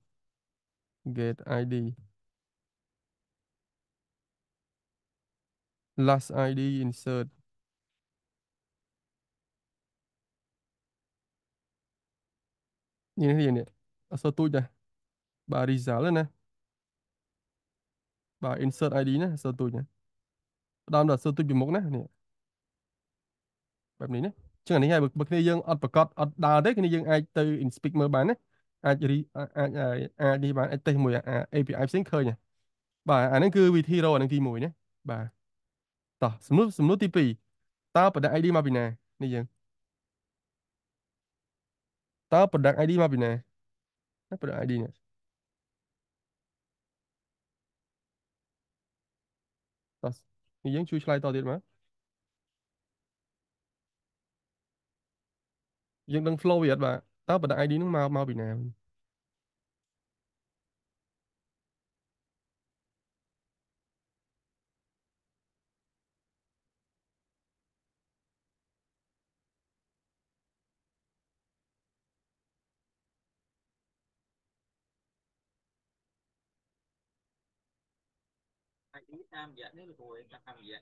get ID last ID insert នេះនេះនេះអក្សរទូចណាបាទ result ណាបាទ insert id ណាអក្សរទូចណាផ្ដើមដល់អក្សរទូចពីមុខណានេះបែបនេះណាចឹងអានេះហើយបើគ្នាយើងអត់ប្រកាសអត់ដើរទេគ្នាយើងអាចទៅ inspect មើលបានណាអាចអាចអាចនេះបានអាចទេសមួយ API ផ្សេងឃើញណាបាទអានេះគឺវិធីរកអានឹងទី1ណាបាទតោះសំណួរសំណួរទី2តើបដា ID មកពីណានេះយើងតើ product ID មកពីណាណា product ID នេះតោះយើងជួយឆ្លើយតទៀតមកយើងដឹង flow វាអត់បាទតើ product ID នឹងមកមកពីណាវិញតាមរយៈនេះលោកគ្រូតាមរយៈ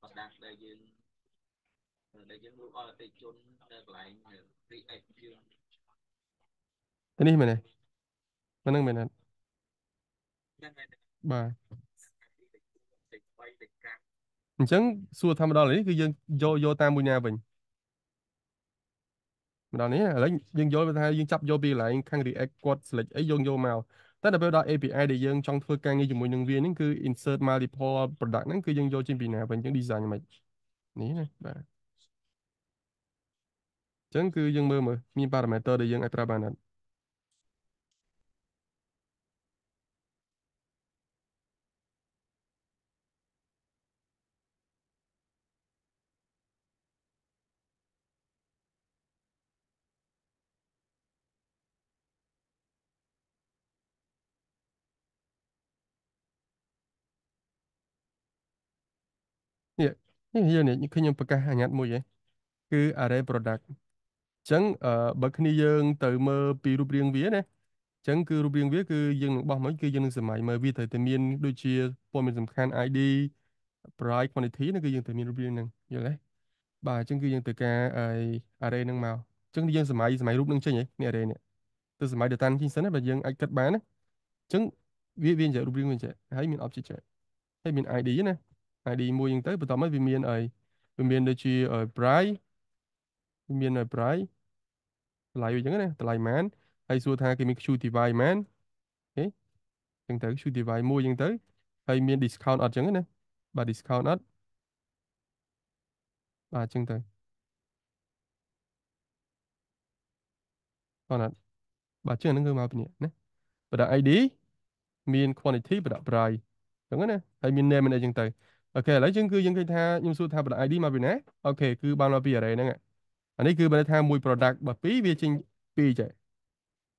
ប្រដាក់ដែលយើងដែលយើងលក់អតិជននៅកន្លែង 3X យើងទៅនេះមែនទេមិនហ្នឹងមែនទេបាទអញ្ចឹងសួរថាមកដល់នេះគឺយើងយកយកតាមមួយណាវិញម្ដងនេះឥឡូវយើងយល់ថាយើងចាប់យកពីកន្លែងខាង React គាត់ select អីយើងយកមកតែដល់ពេលដល់ API ដែលយើងចង់ធ្វើការងារជាមួយនឹងវាហ្នឹងគឺ insert multiple product ហ្នឹងគឺយើងយកចេញពីណាវិញអញ្ចឹង design មិននេះណាបាទអញ្ចឹងគឺយើងមើលមើលមាន parameter ដែលយើងអាចប្រើបានអត់នេះយើងនេះខ្ញុំប្រកាសអាញាត់មួយឯងគឺ array product អញ្ចឹងអឺបើគ្នាយើង ទៅមើលពីរូបរាងវាណាអញ្ចឹងគឺរូបរាងវា គឺយើងនឹងបោះមកគឺយើងនឹងសម័យមើលវាត្រូវតែមានដូចជាព័ត៌មានសំខាន់ ID price quantity ហ្នឹងគឺយើងត្រូវមានរូបរាងហ្នឹងយល់ទេបាទអញ្ចឹងគឺយើងត្រូវការ array ហ្នឹងមកអញ្ចឹងយើងសម័យសម័យរូបហ្នឹងចេញហ៎នេះ array នេះទៅសម័យ data ចេញសិនណាបើយើងអាចគិតបានណាអញ្ចឹងវាវានិយាយរូបរាងវានិយាយហើយមាន object ហើយមាន ID ណា ID 1ហ្នឹងទៅបន្ទាប់មកវាមានអីវាមានដូចជា price វាមាន price តម្លៃវាចឹងណាតម្លៃម៉ានហើយសួរថាគេមាន Q device ម៉ានអូខេចឹងទៅ Q device មួយចឹងទៅហើយមាន discount អត់ចឹងណាបាទ discount អត់បាទចឹងទៅបងអត់បាទចឹងហ្នឹងគឺមកពីនេះណាប្រដាក់ ID មាន quantity ប្រដាក់ price ចឹងណាហើយមាន name អីចឹងទៅអូខេឥឡូវយើងគឺយើងឃើញថាខ្ញុំសួរថា product ID មកពីណាអូខេគឺបានមកពី array ហ្នឹងអានេះគឺបានថាមួយ product បើពីរវាចេញពីរចេះ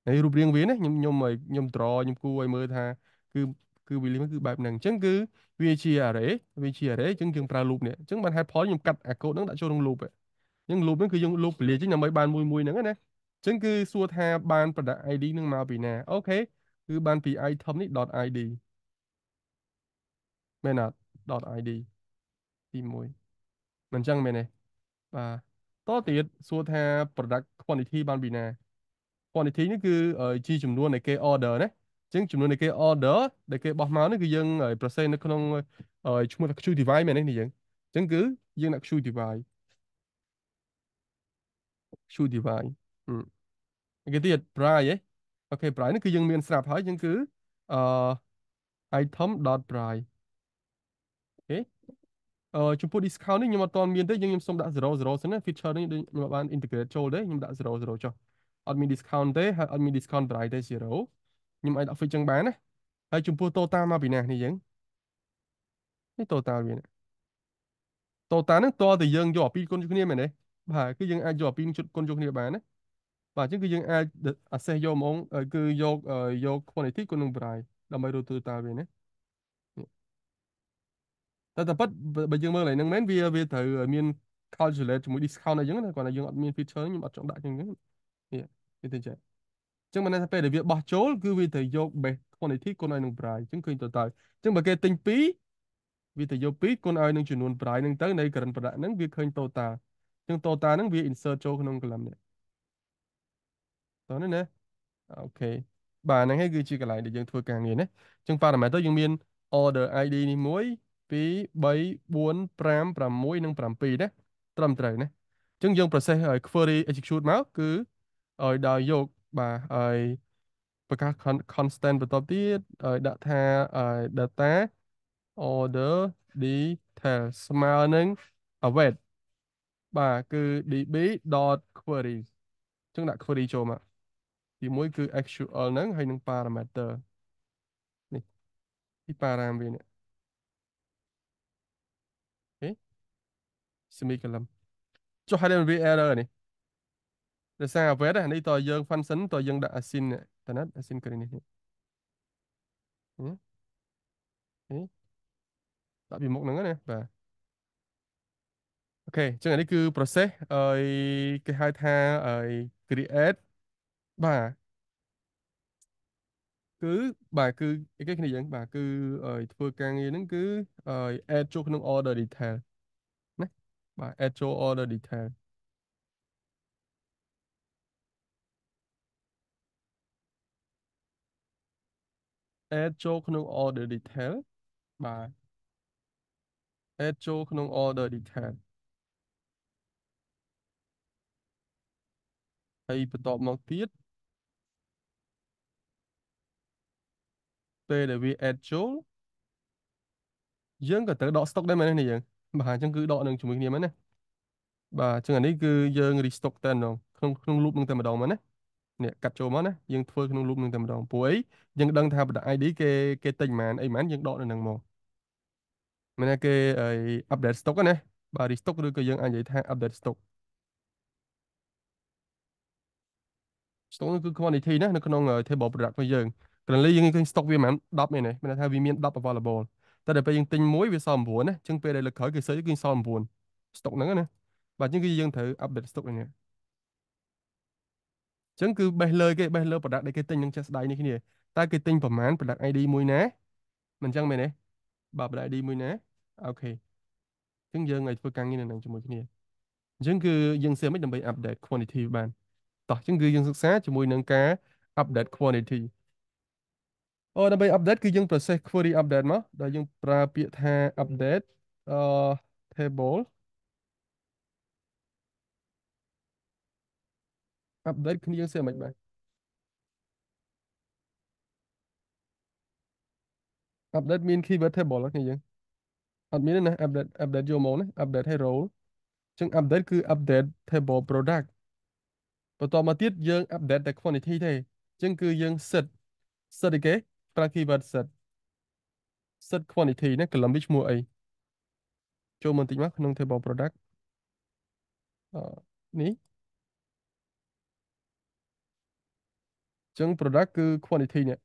ហើយរូបរាងវាណាខ្ញុំខ្ញុំខ្ញុំ draw ខ្ញុំគូឲ្យមើលថា គឺគឺវាលីមគឺបែបហ្នឹងអញ្ចឹងគឺវាជា array វាជា array អញ្ចឹងយើងប្រើ loop នេះអញ្ចឹងបានហេតុផលខ្ញុំកាត់អាកូដហ្នឹងដាក់ចូលក្នុង loop ហ្នឹង loop ហ្នឹងគឺយើង loop ពលាចឹងដើម្បីបានមួយមួយហ្នឹងណាអញ្ចឹងគឺសួរថាបាន product ID ហ្នឹងមកពីណាអូខេគឺបានពី item នេះ .id មែនអត់ .id ទី1មិនអញ្ចឹងមែនទេបាទតទៅទៀតសួរថា product quantity បានពីណា quantity នេះគឺជាចំនួនដែលគេ order ណាអញ្ចឹងចំនួនដែលគេ order ដែលគេបោះមកនេះគឺយើង ប្រសេនៅក្នុងឈ្មោះថា queue divide មែនទេនេះយើងអញ្ចឹងគឺយើងដាក់ queue divide queue divide គេទៀត price ហ៎អូខេ price នេះគឺយើងមានស្រាប់ហើយអញ្ចឹងគឺអឺ item.price អេអឺចំពោះ discount នេះខ្ញុំអត់ទាន់មានទេយើងខ្ញុំសូមដាក់00សិនណា feature នេះខ្ញុំអត់បាន integrate ចូលទេខ្ញុំដាក់00ចុះអត់មាន discount ទេហើយអត់មាន discount price ទេ0ខ្ញុំអាចដាក់ fix ចឹងបានណាហើយចំពោះ total មកពីណានេះយើងនេះ total វាណា total ហ្នឹងតើតែយើងយកពីគុណជួយគ្នាមែនទេបាទគឺយើងអាចយកពីជុតគុណជួយគ្នាបានណាបាទអញ្ចឹងគឺយើងអាច access យកហ្មងគឺយកយក quantity គុណនឹង price ដើម្បីរក total វាណាតែតែប៉ិតបើយើងមើលហ្នឹងមែនវាវាត្រូវមាន calculate ជាមួយ discount អីចឹងណាគាត់ថាយើងអត់មាន feature ខ្ញុំអត់ចង់ដាក់ចឹងហ្នឹងនេះវាទៅចឹងអញ្ចឹងមិនថាពេលដែលវាបោះចូលគឺវាត្រូវយក base quantity គុណឲ្យនឹង price អញ្ចឹងឃើញទៅតើអញ្ចឹងបើគេទិញ2វាទៅយក2គុណឲ្យនឹងចំនួន price ហ្នឹងទៅនៃ current product ហ្នឹងវាឃើញ total អញ្ចឹង total ហ្នឹងវា insert ចូលក្នុង column នេះតោះនេះណាអូខេបាទហ្នឹងហើយគឺជាកន្លែងដែលយើងធ្វើការងារណាអញ្ចឹង parameter យើងមាន order ID នេះមួយ2 3 4 5 6និង7ណាត្រឹមត្រូវណាអញ្ចឹងយើង process ឲ្យ query execute មកគឺឲ្យដល់យកបាទឲ្យបង្កើត constant បន្តទៀតឲ្យដាក់ថា data order detail ស្មើនឹង await បាទគឺ db.query អញ្ចឹងដាក់ query ចូលមកទី1គឺ actual ហ្នឹងហើយនឹង parameter នេះពី param វានេះ semicolon ចុះហើយវា error នេះដោយសារ await នេះតើយើង function តើយើងដាក់ asin តើណា asin គ្រីនេះនេះនេះដាក់ពីមុខហ្នឹងណាបាទអូខេអញ្ចឹងនេះគឺ process អីគេហៅថាអី create បាទគឺបាទគឺអីគេគ្នាយើងបាទគឺធ្វើការងារហ្នឹងគឺ add ចូលក្នុង order detail បាទ add to order detail អេតចូលក្នុង order detail បាទអេតចូលក្នុង order detail ហើយបន្តមកទៀតពេលដែលវា add ចូលយើងក៏ត្រូវដក stock ដែរមែនទេយើងបាទអញ្ចឹងគឺដកនឹងជាមួយគ្នាមែនណាបាទអញ្ចឹងអានេះគឺយើង restock តែម្ដងក្នុងក្នុង loop នឹងតែម្ដងមែនណានេះកាត់ចូលមកណាយើងធ្វើក្នុង loop នឹងតែម្ដងព្រោះអីយើងដឹង ថាប្រដាក់ ID គេគេទិញប៉ុន្មានអីប៉ុន្មានយើងដកនៅនឹងមកមែនណាគេអី update stock ណាបាទ restock ឬក៏យើងអាចនិយាយថា update stock stock នោះគឺ quantity ណានៅក្នុង table product របស់យើង currently យើងឃើញ stock វាប្រហែល10មែនទេមានន័យថាវាមាន10 available តែដល់ពេលយើងទិញមួយវាសល់9ណាអញ្ចឹងពេលដែលលើក្រោយគេសើចគឺសល់9 stock ហ្នឹងណាបាទអញ្ចឹងគឺយើងត្រូវ update stock នេះអញ្ចឹងគឺបេះលើគេបេះលើ product ដែលគេទិញនឹងជាក់ស្ដែងនេះគ្នាតែគេទិញប្រមាណ product ID មួយណាមិនអញ្ចឹងមែនទេបាទ product ID មួយណាអូខេអញ្ចឹងយើងឲ្យធ្វើការងារនៅនឹងជាមួយគ្នាអញ្ចឹងគឺយើងសៀមមិនដើម្បី update quantity បានតោះអញ្ចឹងគឺយើងសិក្សាជាមួយនឹងការ update quantity អូដើម្បី update គឺយើង process query update មកដល់យើងប្រើពាក្យថា update អឺ table update គ្នាយើងសេមិនបាទ update មាន keyword table គ្នាយើងអត់មានទេណា update update យកមកណា update ឲ្យ role អញ្ចឹង update គឺ update table product បន្តមកទៀតយើង update តែ quantity ទេអញ្ចឹងគឺយើង set set អីគេ keyword set set quantity នេះ column វាឈ្មោះអីចូលមកបន្តិចមកក្នុង table product អឺនេះចឹង product គឺ quantity នេះ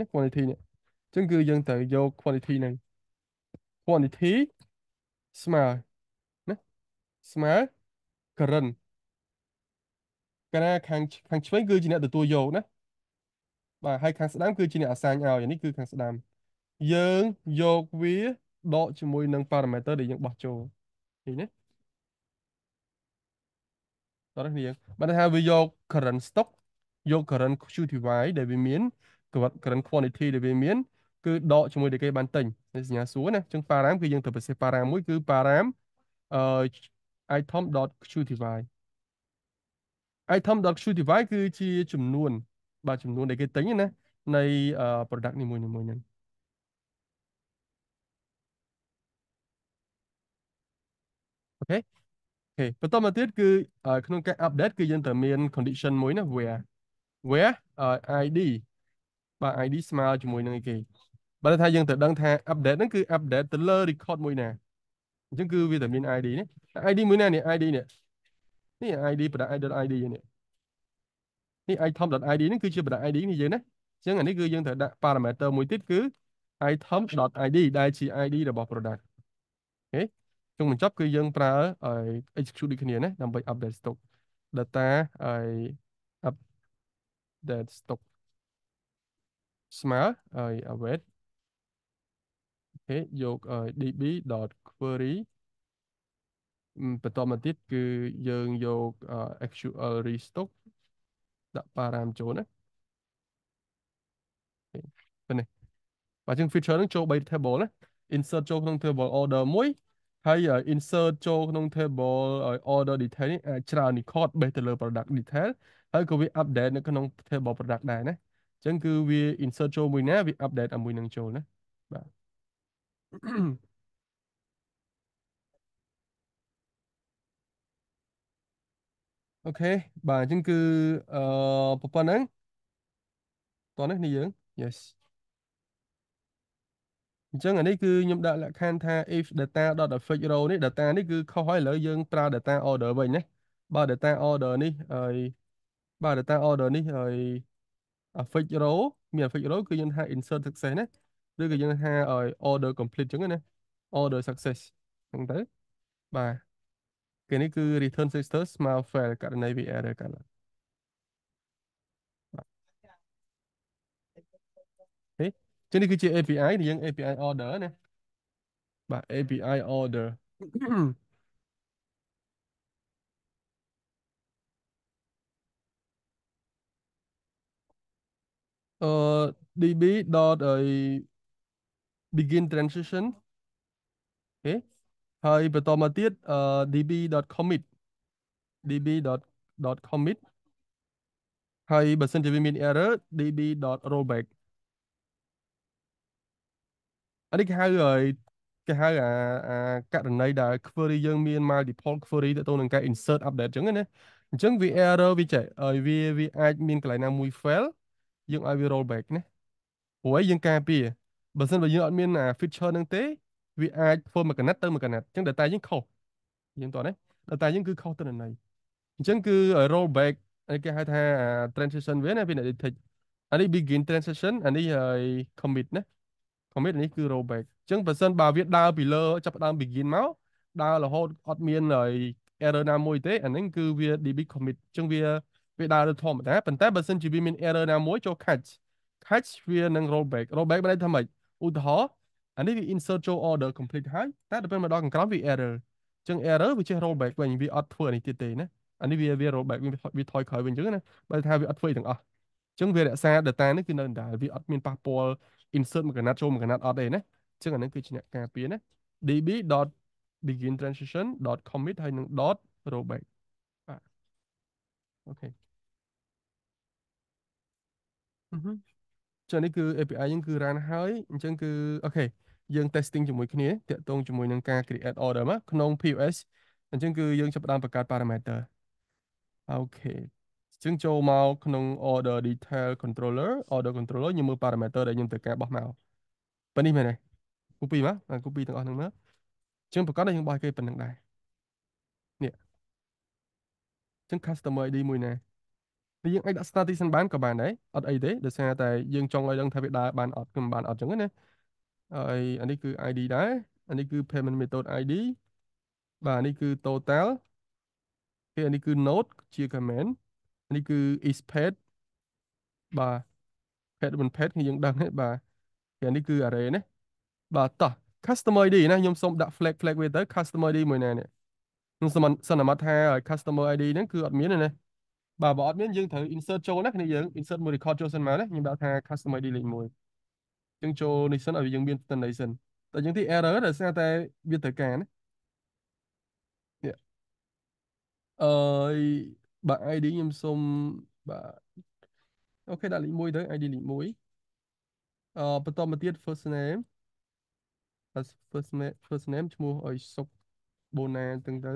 នេះ quantity នេះចឹងគឺយើងត្រូវយក quantity ហ្នឹង quantity ស្មើណាស្មើ current កណាខាងខាងឆ្វេងគឺជាអ្នកទទួលយកណាបាទហើយខាងស្ដាំគឺជាអ្នកអាសាញឲ្យនេះគឺខាងស្ដាំយើងយកវាដកជាមួយនឹង parameter ដែលយើងបោះចូលនេះណាតោះនេះយើងបានថាវាយក current stock យក current QTY ដែលវាមាន current quantity ដែលវាមានគឺដកជាមួយដែលគេបានទិញនេះសញ្ញាសួរណាចឹង param គឺយើងទៅប្រសិទ្ធ param មួយគឺ param item.qty item luxury device គឺជាចំនួនបាទចំនួនដែលគេទិញណានៃ product នីមួយៗហ្នឹងអូខេអូខេបន្តមកទៀតគឺក្នុងការ update គឺយើងត្រូវមាន condition មួយណា where where ID បាទ ID ស្មើជាមួយនឹងគេបើថាយើងត្រូវដឹងថា update ហ្នឹងគឺ update ទៅលើ record មួយណាអញ្ចឹងគឺវាតែមាន ID នេះ ID មួយណានេះ ID នេះនេះ ID product ID.id យើងនេះនេះ item.id ហ្នឹងគឺជា product ID នេះយើងណាអញ្ចឹងអានេះគឺយើងត្រូវដាក់ parameter មួយទៀតគឺ item.id ដែលជា ID របស់ product អូខេចុងបញ្ចប់គឺយើងប្រើ execute ដូចគ្នាណាដើម្បី update stock data ហើយ update stock ស្មើហើយ await អូខេយក db.query បន្តមកទៀតគឺយើងយក SQL restock ដាក់ param ចូលណាប៉ុណ្ណេះបាទជាង feature នឹងចូល3 table ណា insert ចូលក្នុង table order មួយហើយ insert ចូលក្នុង table order detail នេះអាចច្រើន record based ទៅលើ product detail ហើយក៏វា update នៅក្នុង table product ដែរណាអញ្ចឹងគឺវា insert ចូលមួយណាវា update អាមួយនឹងចូលណាបាទអូខេបាទអញ្ចឹងគឺអឺប៉ុណ្ណឹងតោះនេះនេះយើង yes អញ្ចឹងអានេះគឺខ្ញុំដាក់លក្ខខណ្ឌថា if data.affect row នេះ data នេះគឺខុសហើយឥឡូវយើងប្រើ data order វិញណាបើ data order នេះហើយបើ data order នេះហើយ affect row មាន affect row គឺយើងថា insert success ណាឬក៏យើងថាឲ្យ order complete អញ្ចឹងណា order success ហ្នឹងទៅបាទ cái này គេនេះគឺ return sisters small file này VR ដែរកើតឡើងហេចឹងនេះគឺជា API thì ដែលយើង API order ណាបាទ API order អឺ db. ដត begin transition okay ហើយបន្តមកទៀត db.commit db.commit ហើយបើសិនជាវាមាន error db.rollback អានេះគេហៅឲ្យគេហៅអាអាករណីដែល query យើងមាន multiple query ទៅទៅនឹងការ insert update អញ្ចឹងណាអញ្ចឹងវា error វាចេះឲ្យវាវាអាចមានកន្លែងណាមួយ fail យើងឲ្យវា rollback ណាព្រោះឯងយើងការពារបើសិនបើយើងអត់មានអា feature ហ្នឹងទេវាអាចធ្វើមួយកណិតទៅមួយកណិតអញ្ចឹង data យើងខុសយើងតោះណា data យើងគឺខុសទៅនឹងន័យអញ្ចឹងគឺ roll back គេហៅថា transition វាណាវាអ្នក detect អានេះ begin transition អានេះហើយ commit ណា commit នេះគឺ roll back អញ្ចឹងបើសិនបើវាដើរពីលើចាប់ដើម begin មកដើររហូតអត់មានហើយ error ណាមួយទេអានឹងគឺវា db commit អញ្ចឹងវាវាដើរទៅធម្មតាប៉ុន្តែបើសិនជាវាមាន error ណាមួយចូល catch catch វានឹង roll back roll back បានន័យថាម៉េចឧទាហរណ៍អានេះវា insert ចូល order complete ហើយតែដល់ពេលមកដល់ខាងក្រោមវា error អញ្ចឹង error វាចេះ roll back វិញវាអត់ធ្វើអានេះទៀតទេណាអានេះវាវា roll back វាថយក្រោយវិញអញ្ចឹងណាបើថាវាអត់ធ្វើទាំងអស់អញ្ចឹងវារក្សា data នេះគឺនៅដដែលវាអត់មានប៉ះពាល់ insert មួយកណាត់ចូលមួយកណាត់អត់ទេណាអញ្ចឹងអានេះគឺជាអ្នកការពារណា db. begin transition. commit ហើយនឹង .roll back បាទអូខេអឺហឺចឹងនេះគឺ API យើងគឺរ៉ានហើយអញ្ចឹងគឺអូខេយើង testing ជាមួយ គ្នាតាក់ទងជាមួយនឹងការ create order មកក្នុង POS អញ្ចឹងគឺយើងចាប់ផ្ដើមបង្កើត parameter អូខេអញ្ចឹងចូលមកក្នុង order detail controller order controller ខ្ញុំមើល parameter ដែលខ្ញុំត្រូវការបោះមកប៉ានេះមែនទេ copy មក copy ទាំងអស់ហ្នឹងមកអញ្ចឹងប្រកាសថាយើងបោះគេប៉ុណ្្នឹងដែរនេះអញ្ចឹង customer ID មួយណាតែយើងអាចដាក់ statistic បានក៏បានដែរអត់អីទេដោយសារតែយើងចង់ឲ្យដឹងថាវាដើរបានអត់គឺមិនបានអត់ចឹងណាហើយអានេះគឺ ID ដែរអានេះគឺ payment method ID បាទអានេះគឺ total គេអានេះគឺ note ជា comment អានេះគឺ is paid បាទ paid មិន paid គឺយើងដឹងហ្នឹងបាទគេអានេះគឺ array ណាបាទតោះ customer ID ណាខ្ញុំសូមដាក់ flag flag វាទៅ customer ID មួយណានេះខ្ញុំសមសន្មតថា customer ID ហ្នឹងគឺអត់មានទេណាបាទបើអត់មានយើងត្រូវ insert ចូលណាគ្នាយើង insert មួយ record ចូលសិនមកណាខ្ញុំដាក់ថា customer ID លេខ1ចឹងចូលនេះសិនឲ្យយើងមានតន័យសិនតែយើងទី error ដែលស្អាតែវាត្រូវការណានេះអឺបាទ ID ខ្ញុំសុំបាទអូខេដាក់លេខ1ទៅ ID លេខ1អឺបន្តមកទៀត first name first name first name ឈ្មោះឲ្យសុកបូណាទាំងទៅ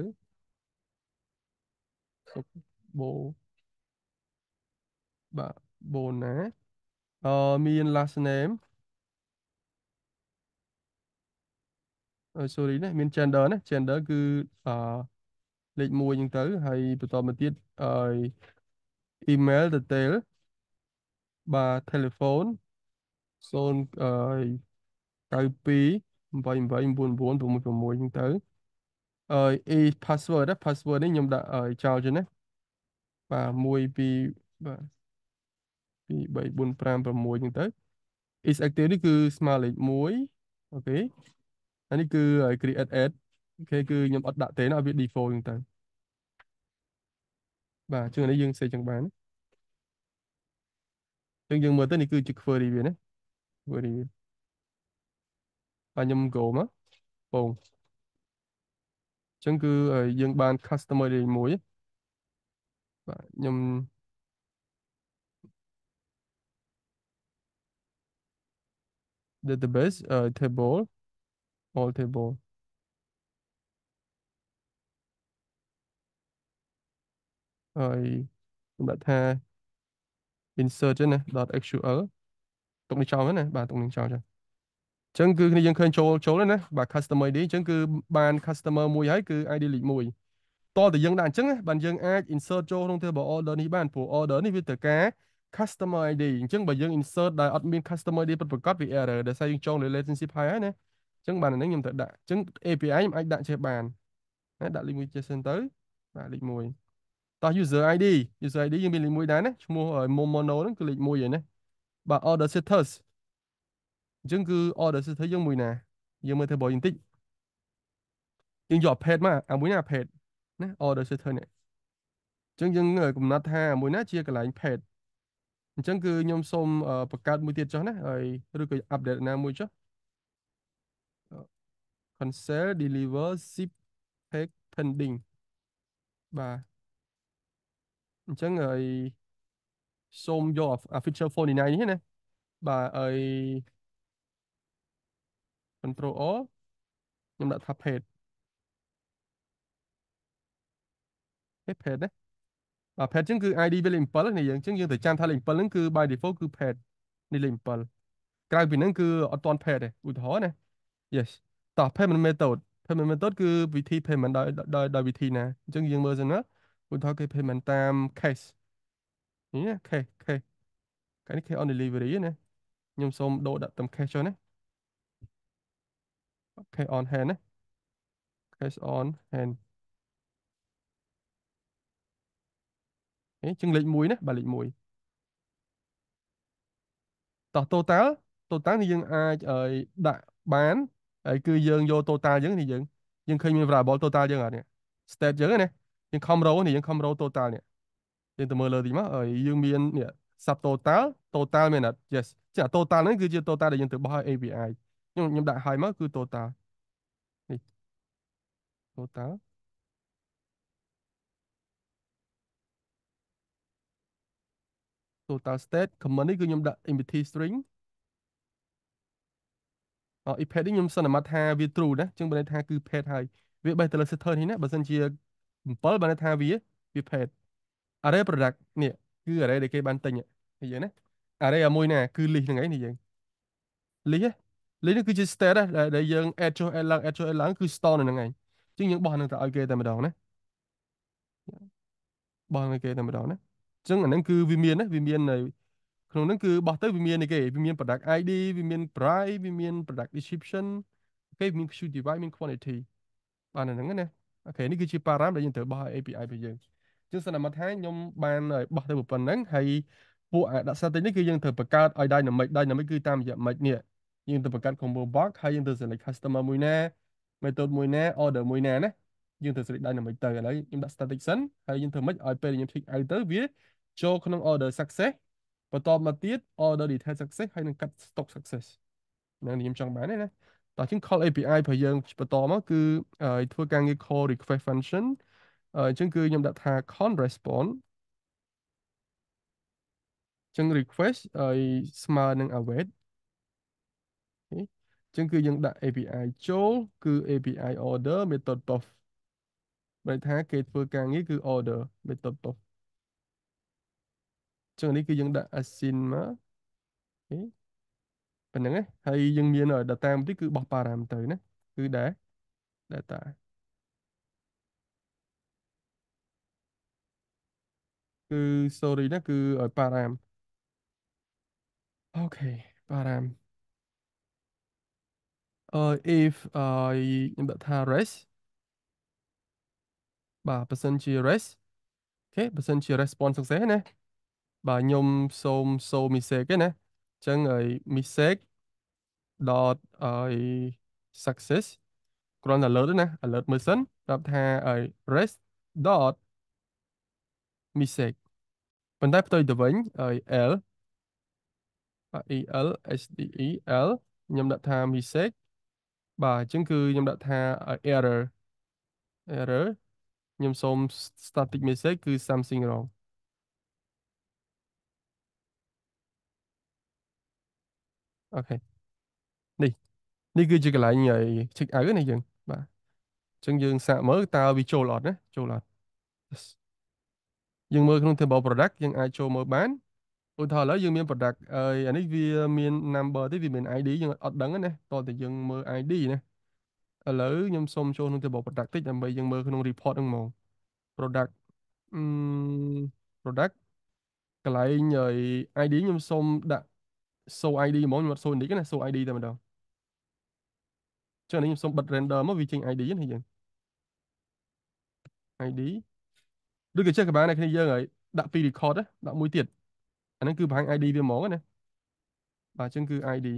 សុកបូបាទបូណាអឺមាន last name អឺ sorry ណាមាន gender ណា gender គឺអឺលេខ1អញ្ចឹងទៅហើយបន្តមកទៀតអឺ email detail បាទ telephone 0អឺ92 889996អញ្ចឹងទៅអឺ e password ណា password នេះខ្ញុំដាក់ចោលចឹងណាបាទ1 2បាទ2 3 4 5 6ហ្នឹងទៅ is active នេះគឺស្មើលេខ1អូខេអានេះគឺ create add អូខេគឺខ្ញុំអត់ដាក់ទេណាវា default ហ្នឹងទៅបាទជឿនេះយើងសេចឹងបានចឹងយើងមើលទៅនេះគឺជា query វាណា query វាបាទខ្ញុំ go មកបងចឹងគឺយើងបាន customer លេខ1បាទខ្ញុំ database uh, table all table rồi ខ្ញុំដាក់ថា insert ចឹងណា .xql ទុកនេះចោលហ្នឹងណាបាទទុកនេះចោលចឹងចឹងគឺគ្នាយើងឃើញចូលចូលណាបាទ customer ID ចឹងគឺបាន customer មួយហើយគឺ ID lead មួយតោះតែយើងដាក់អញ្ចឹងបាទយើងអាច insert ចូលក្នុង table order នេះបានព្រោះ order នេះវាត្រូវការ customer ID អញ្ចឹងបើយើង insert ដែលអត់មាន customer ID ពិតប្រាកដវា error ដែលសារយើងចង relationship ហើយណាអញ្ចឹងបានហ្នឹងខ្ញុំត្រូវដាក់អញ្ចឹង API ខ្ញុំអាចដាក់ចេះបានណាដាក់លេខ1ចេះសិនទៅបាទលេខ1តោះ user ID user ID យើងមានលេខ1ដែរណាឈ្មោះ momono ហ្នឹងគឺលេខ1ហើយណាបាទ order status អញ្ចឹងគឺ order status យើងមួយណាយើងមើលទៅបងយើងតិចយើងយក page មកអាមួយណា page ណា order status នេះអញ្ចឹងយើងកំណត់ថាមួយណាជាកន្លែង page អញ្ចឹងគឺខ្ញុំសូមបង្កើតមួយទៀតចុះណាហើយឬក៏ ờ, update ណាមួយចុះ cancel deliver zip pack pending បាទអញ្ចឹងហើយសូមយក official à, phone នេះនេះណាបាទហើយ control O ខ្ញុំដាក់ថា page ហេ page ណា pet ចឹងគឺ ID វាលេខ7នេះយើងចឹងយើងទៅចាំថាលេខ7ហ្នឹងគឺ by default គឺ pet នេះលេខ7ក្រៅពីហ្នឹងគឺអត់ទាន់ pet ទេឧទាហរណ៍ណា yes តោះ payment method payment method គឺវិធី payment ដោយដោយដោយវិធីណាអញ្ចឹងយើងមើលសិនណាឧទាហរណ៍គេ payment តាម cash នេះ cash cash កាលនេះ cash on delivery ណាខ្ញុំសូមដូរដាក់តាម cash ចុះណា cash on hand ណា cash on hand អេជាងលេខ1ណាបាទលេខ1តោះ total total នេះយើងអាចឲ្យដាក់បានហើយគឺយើងយក total យើងនេះយើងយើងឃើញមាន variable total យើងអត់នេះ stat យើងណាយើង com row នេះយើង com row total នេះយើងទៅមើលលើទីមកហើយយើងមាននេះ sub total total មានអត់ yes ចា total ហ្នឹងគឺជា total ដែលយើងទៅបោះឲ្យ API ខ្ញុំខ្ញុំដាក់ឲ្យមកគឺ total នេះ total total state comment នេះគឺខ្ញុំដាក់ empty string អ if pad នេះខ្ញុំសន្មតថាវា true ណាចឹងបើន័យថាគឺ pad ហើយវាបេះទៅលើ setter នេះណាបើសិនជា7បើន័យថាវាវា pad array product នេះគឺ array ដែលគេបានទិញនិយាយណា array មួយណាគឺ list ហ្នឹងឯងនេះយើង list ហ៎ list នេះគឺជា state ដែរដែលយើង add ចុះ add ឡើង add ចុះ add ឡើងគឺ store នៅហ្នឹងឯងចឹងយើងបោះនឹងទៅឲ្យគេតែម្ដងណាបោះនឹងគេតែម្ដងណាចឹងអាហ្នឹងគឺវាមានណាវាមានក្នុងហ្នឹងគឺបោះទៅវាមានអីគេវាមាន product ID វាមាន price វាមាន product description គេមាន queue device មាន quantity បានអាហ្នឹងណាអូខេនេះគឺជា param ដែលយើងត្រូវបោះ API របស់យើងចឹងសន្និដ្ឋានថាខ្ញុំបានឲ្យបោះទៅប៉ុណ្្នឹងហើយពួកដាក់ setting នេះគឺយើងត្រូវបង្កើតឲ្យ dynamic dynamic គឺតាមរយៈ mic នេះយើងទៅបង្កើត combo box ហើយយើងទៅ select customer មួយណា method មួយណា order មួយណាណាយើងទៅ select dynamic ទៅឥឡូវខ្ញុំដាក់ static សិនហើយយើងធ្វើម៉េចឲ្យពេលខ្ញុំ click out ទៅវាចូលក្នុង order success បន្តមកទៀត order detail success ហើយនឹងកាត់ stock success នឹងខ្ញុំចង់បានទេណាតោះជាង call API របស់យើងបន្តមកគឺធ្វើការងារ call request function អញ្ចឹងគឺខ្ញុំដាក់ថា con response ចឹង request ឲ្យស្មើនឹង await ចឹងគឺយើងដាក់ API ចូលគឺ API order method path បែរថាគេធ្វើការងារគឺ order method path ចឹងនេះគឺយើងដាក់ asin មកអេប៉ុណ្ណឹងហើយយើងមាន data មួយទៀតគឺបោះ param ទៅណាគឺដែរ data គឺ sorry ណាគឺឲ្យ param អូខេ param អឺ if អឺខ្ញុំដាក់ថា res បាទបើសិនជា res អូខេបើសិនជា response success ណាបាទខ្ញុំសូមសូមីសេកទេណាអញ្ចឹងហើយ mistake dot ហើយ success គ្រាន់តែ alert ណា alert មើលសិនប្រាប់ថាហើយ rest dot mistake ប៉ុន្តែផ្ទុយទៅវិញហើយ l e l s d e l ខ្ញុំដាក់ថា mistake បាទអញ្ចឹងគឺខ្ញុំដាក់ថា error error ខ្ញុំសូម static message គឺ something wrong អូខេនេះនេះគឺជាកន្លែងឲ្យ check out ណាយើងបាទអញ្ចឹងយើងសាកមើលតើវាចូលអត់ណាចូលអត់យើងមើលក្នុង table product យើងអាចចូលមើលបានឧទាហរណ៍ឥឡូវយើងមាន product ហើយអានេះវាមាន number ទេវាមាន ID យើងអត់ដឹងណាតោះតែយើងមើល ID ណាឥឡូវខ្ញុំសុំចូលក្នុង table product តិចដើម្បីយើងមើលក្នុង report ហ្នឹងហ្មង product អឺ product កន្លែង ID ខ្ញុំសុំដាក់ show ID ហ្មងខ្ញុំអត់ show unique ណា show ID តែម្ដងចុះនេះខ្ញុំសុំបិទ render មកវាចេញ ID ណាយើង ID ឬក៏ចេះកបាណាគ្នាយើងហើយដាក់ពី record ដាក់មួយទៀតអាហ្នឹងគឺបង្ហាញ ID វាហ្មងណាបាទអញ្ចឹងគឺ ID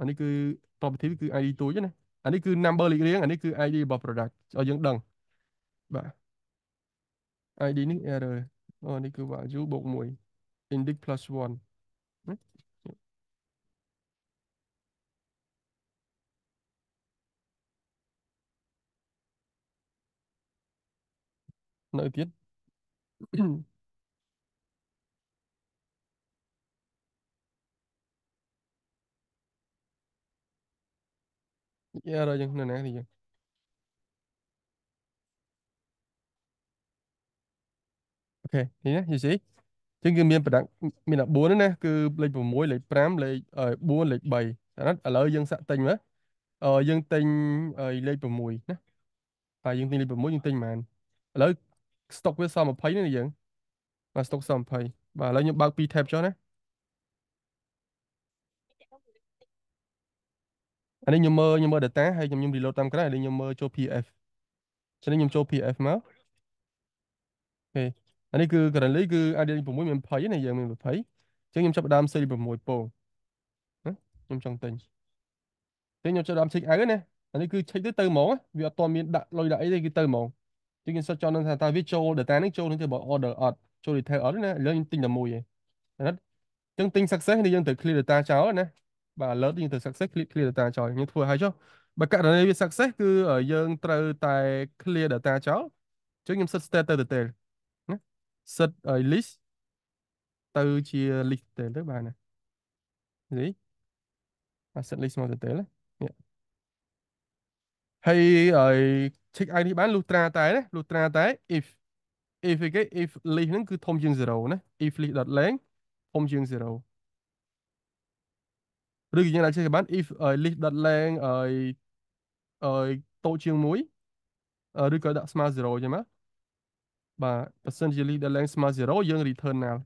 អានេះគឺ property គឺ ID ទូចណាអានេះគឺ number លេខរៀងអានេះគឺ ID របស់ product ឲ្យយើងដឹងបាទ ID នេះ error Ờ, đi cứ អនេះគឺ value បូក1 index plus one nói 1ណានៅទៀត error យ៉ាងណាណាទីយ៉ាងអូខេនេះណា you see ចឹងគឺមានប្រដាក់មាន14ណាគឺលេខ6លេខ5លេខ4លេខ3តែឥឡូវយើងសាក់ទិញមើលអឺយើងទិញលេខ6ណាតែយើងទិញលេខ6យើងទិញប៉ុន្មានឥឡូវ stock វាសល់20ណាយើងបាទ stock សល់20បាទឥឡូវខ្ញុំបើក2 tab ចុះណាអានេះខ្ញុំមើលខ្ញុំមើល data ហើយខ្ញុំខ្ញុំ reload តាមក្រោយឥឡូវខ្ញុំមើលចូល PDF ចឹងខ្ញុំចូល PDF មកអូខេអានេះគឺករណីគឺ ideal 6មាន20ណាយើងមាន20អញ្ចឹងខ្ញុំចាប់ដើមសេ6ពោណាខ្ញុំចង់ទិញអញ្ចឹងខ្ញុំចាប់ដើមឆេកអៅណាអានេះគឺឆេកទៅទៅហ្មងវាអត់ទាន់មានដាក់លុយដាក់អីទេគឺទៅហ្មងអញ្ចឹងខ្ញុំសិតចង់នឹងថាតើវាចូល data នេះចូលនឹងទៅបើ order អត់ចូល detail អត់ណាឥឡូវខ្ញុំទិញតែមួយឯងណាអញ្ចឹងទិញ success នេះយើងត្រូវ clear data ចោលណាបាទ alert យើងត្រូវ success clear clear data ចោលខ្ញុំធ្វើឲ្យចុះបើករណីវា success គឺយើងត្រូវតែ clear data ចោលអញ្ចឹងខ្ញុំសិត state ទៅ detail set ឲ្យ list ទៅជា list detail ទៅបានណានេះ set list មក detail នេះហើយឲ្យ check out នេះបានលុះត្រាតែណាលុះត្រាតែ if if គេ if list ហ្នឹងគឺធំជាង0ណា if list.length ធំជាង0ឬក៏យើងអាច check បាន if list.length ឲ្យឲ្យតូចជាង1ឬក៏ដាក់ស្មើ0ចឹងមកបាទបើសិនជា lead ដែលឡើងស្មើ0យើង return null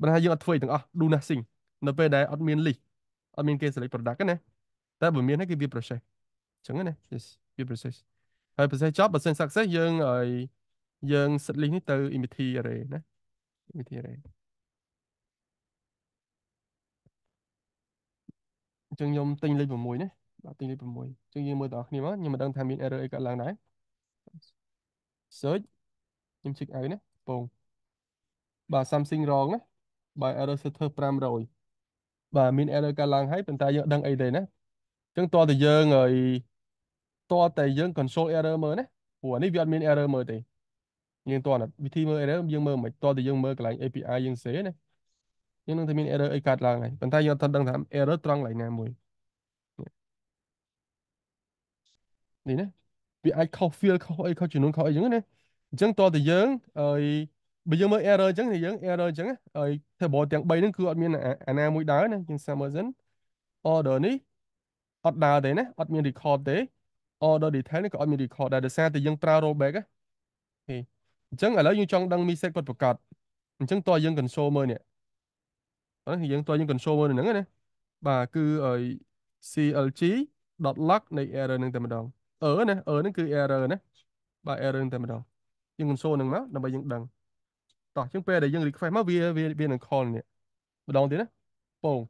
បើថាយើងអត់ធ្វើអីទាំងអស់ do nothing នៅពេលដែលអត់មាន list អត់មានគេ select product ណាតែបើមានហ្នឹងគឺវា process អញ្ចឹងណា yes វា process ហើយ process ចប់បើសិន success យើងឲ្យយើង set list នេះទៅ empty array ណា empty array អញ្ចឹងខ្ញុំទិញលេខ6ណាបាទទិញលេខ6អញ្ចឹងយើងមើលតើអ្នកគ្នាមកខ្ញុំមិនដឹងថាមាន error អីកើតឡើងដែរ search ខ្ញុំជិះអៅណាបងបាទ Samsung រងណាបាទ error setter 500បាទមាន error កើតឡើងហើយប៉ុន្តែយើងដឹងអីទេណាអញ្ចឹងតើតើយើងហើយតើតើយើង control error មើលណាព្រោះនេះវាអត់មាន error មើលទេយើងតើវិធីមើល error យើងមើលមិនតើតើយើងមើលកន្លែង API យើងសេណាយើងនឹងតែមាន error អីកើតឡើងហើយប៉ុន្តែយើងអត់ដឹងថា error ត្រង់កន្លែងណាមួយនេះណាវាអាចខុស field ខុសអីខុសចំនួនខុសអីចឹងណាអញ្ចឹងតើតើយើងហើយបើយើងមើល error អញ្ចឹងយើង error អញ្ចឹងហើយ table ទាំង3ហ្នឹងគឺអត់មានអាណាមួយដើរណាជាង Summerson order នេះអត់ដើរទេណាអត់មាន record ទេ order detail នេះក៏អត់មាន record ដែរដោយសារតែយើងប្រើ rollback ណាអញ្ចឹងឥឡូវយើងចង់ដឹង message គាត់ប្រកាសអញ្ចឹងតើយើង console មើលនេះអត់យើងតើយើង console មើលនឹងហ្នឹងណាបាទគឺ clg.log នៃ error នឹងតែម្ដងអឺណាអឺហ្នឹងគឺ error ណាបាទ error នឹងតែម្ដងយើង console នឹងមកដើម្បីយើងដឹងតោះអញ្ចឹងពេលដែលយើង request មកវាវាវានឹង call នេះម្ដងទៀតណាពង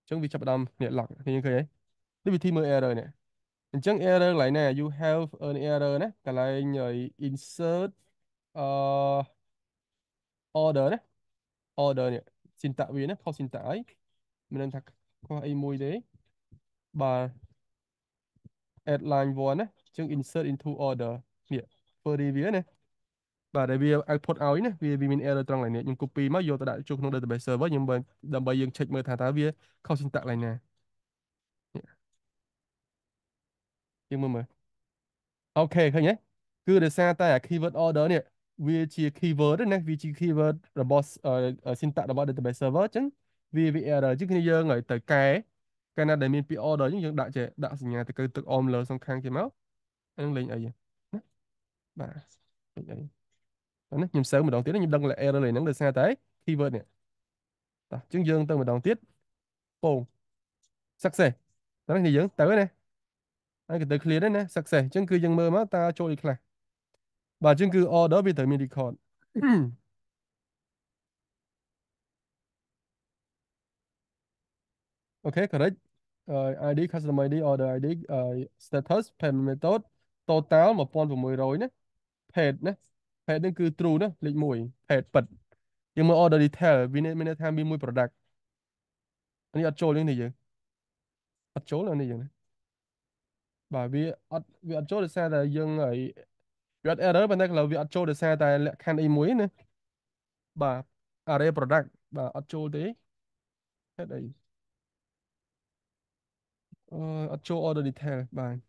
អញ្ចឹងវាចាប់ដើមនេះ lock នេះយើងឃើញហើយនេះវិធីមើល error នេះអញ្ចឹង error កន្លែងណា you have an error ណាកន្លែង insert អឺ order ណា order នេះ syntax វាណាខុស syntax ហើយមិនដឹងថាខុសអីមួយទេបាទ add line 1ណាអញ្ចឹង insert into order query វាណាបាទដែលវា output ឲ្យណាវាវាមាន error ត្រង់ឡើយនេះខ្ញុំ copy មកយកទៅដាក់ចូលក្នុង database server ខ្ញុំដើម្បីយើង check មើលថាតើវាខុស syntax ឡើយណាយើងមើលមើលអូខេឃើញទេគឺដោយសារតែ keyword order នេះវាជា keyword ណាវាជា keyword របស់ syntax របស់ database server អញ្ចឹងវាវា error ជាងគ្នាយើងឲ្យទៅកែកាលណាដែលមានពាក្យ order យើងដាក់ចេះដាក់សញ្ញាទៅទៅទឹក om លើសងខាងចេះមកនឹងលេងអីបាទដូចអីហ្នឹងខ្ញុំសើម្ដងទៀតខ្ញុំដឹង error លេខហ្នឹងដោយសារតែ keyword នេះតោះជាងយើងទៅម្ដងទៀតពង success តោះនេះយើងទៅណាហើយក៏ទៅ clear ដែរណា success អញ្ចឹងគឺយើងមើលមកតើចូលអីខ្លះបាទអញ្ចឹងគឺ order វាត្រូវមាន record អូខេ correct uh, ID customer ID order ID uh, status payment method total 1600ណា page ណា page នេះគឺ true ណាលេខ1 page ប៉ិតយើងមើល order detail វាមានន័យថាមានមួយ product អានេះអត់ចូលយើងនេះយើងអត់ចូលអានេះយើងណាបាទវាអត់វាអត់ចូលដោយសារតែយើងអីវាអត់ error ប៉ុន្តែ kalau វាអត់ចូលដោយសារតែលក្ខខណ្ឌអីមួយណាបាទ array product បាទអត់ចូលទេហេតុអីអឺអត់ចូល order detail បាទ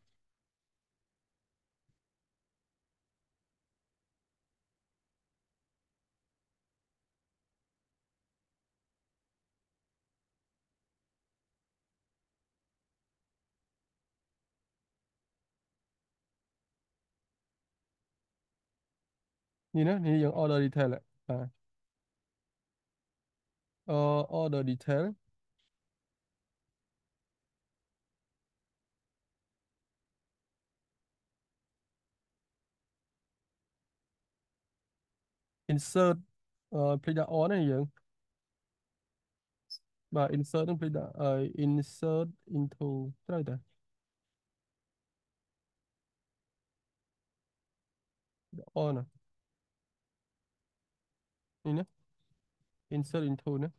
你呢？你用 order detail 啊？呃，order eh? oh, detail。insert uh click the on here eh, but insert and click the uh insert into try that the on eh? នេះណា insert into ណា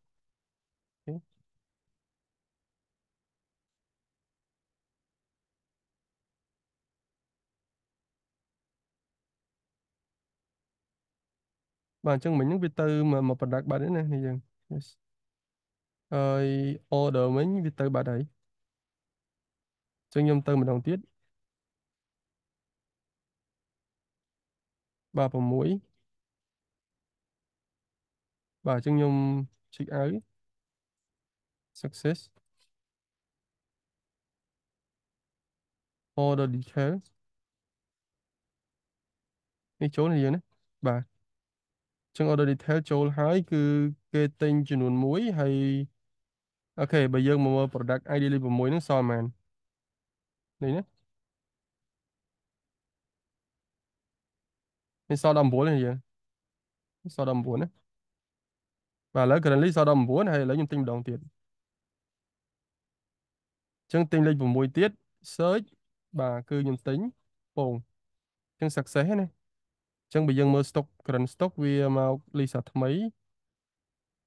okay បាទអញ្ចឹងមិញហ្នឹងវាទៅមក product បាត់ហ្នឹងណានេះយើង yes ហើយ order មិញវាទៅបាត់ហើយអញ្ចឹងខ្ញុំទៅម្ដងទៀតបាទ6បាទអញ្ចឹងខ្ញុំ check out success order details នេះចូលនេះយើងណាបាទអញ្ចឹង order detail ចូលហើយគឺគេទិញចំនួន1ហើយអូខេបើយើងមកមើល product ID លេខ6ហ្នឹងសល់ប៉ុន្មាននេះណានេះសល់19នេះយើងសល់19ណាបាទឥឡូវ currently សល់ដល់9ហើយឥឡូវខ្ញុំទិញម្ដងទៀតអញ្ចឹងទិញលេខ6ទៀត search បាទគឺខ្ញុំទិញពងអញ្ចឹង success ណាអញ្ចឹងបើយើងមើល stock current stock វាមក list ថ្មី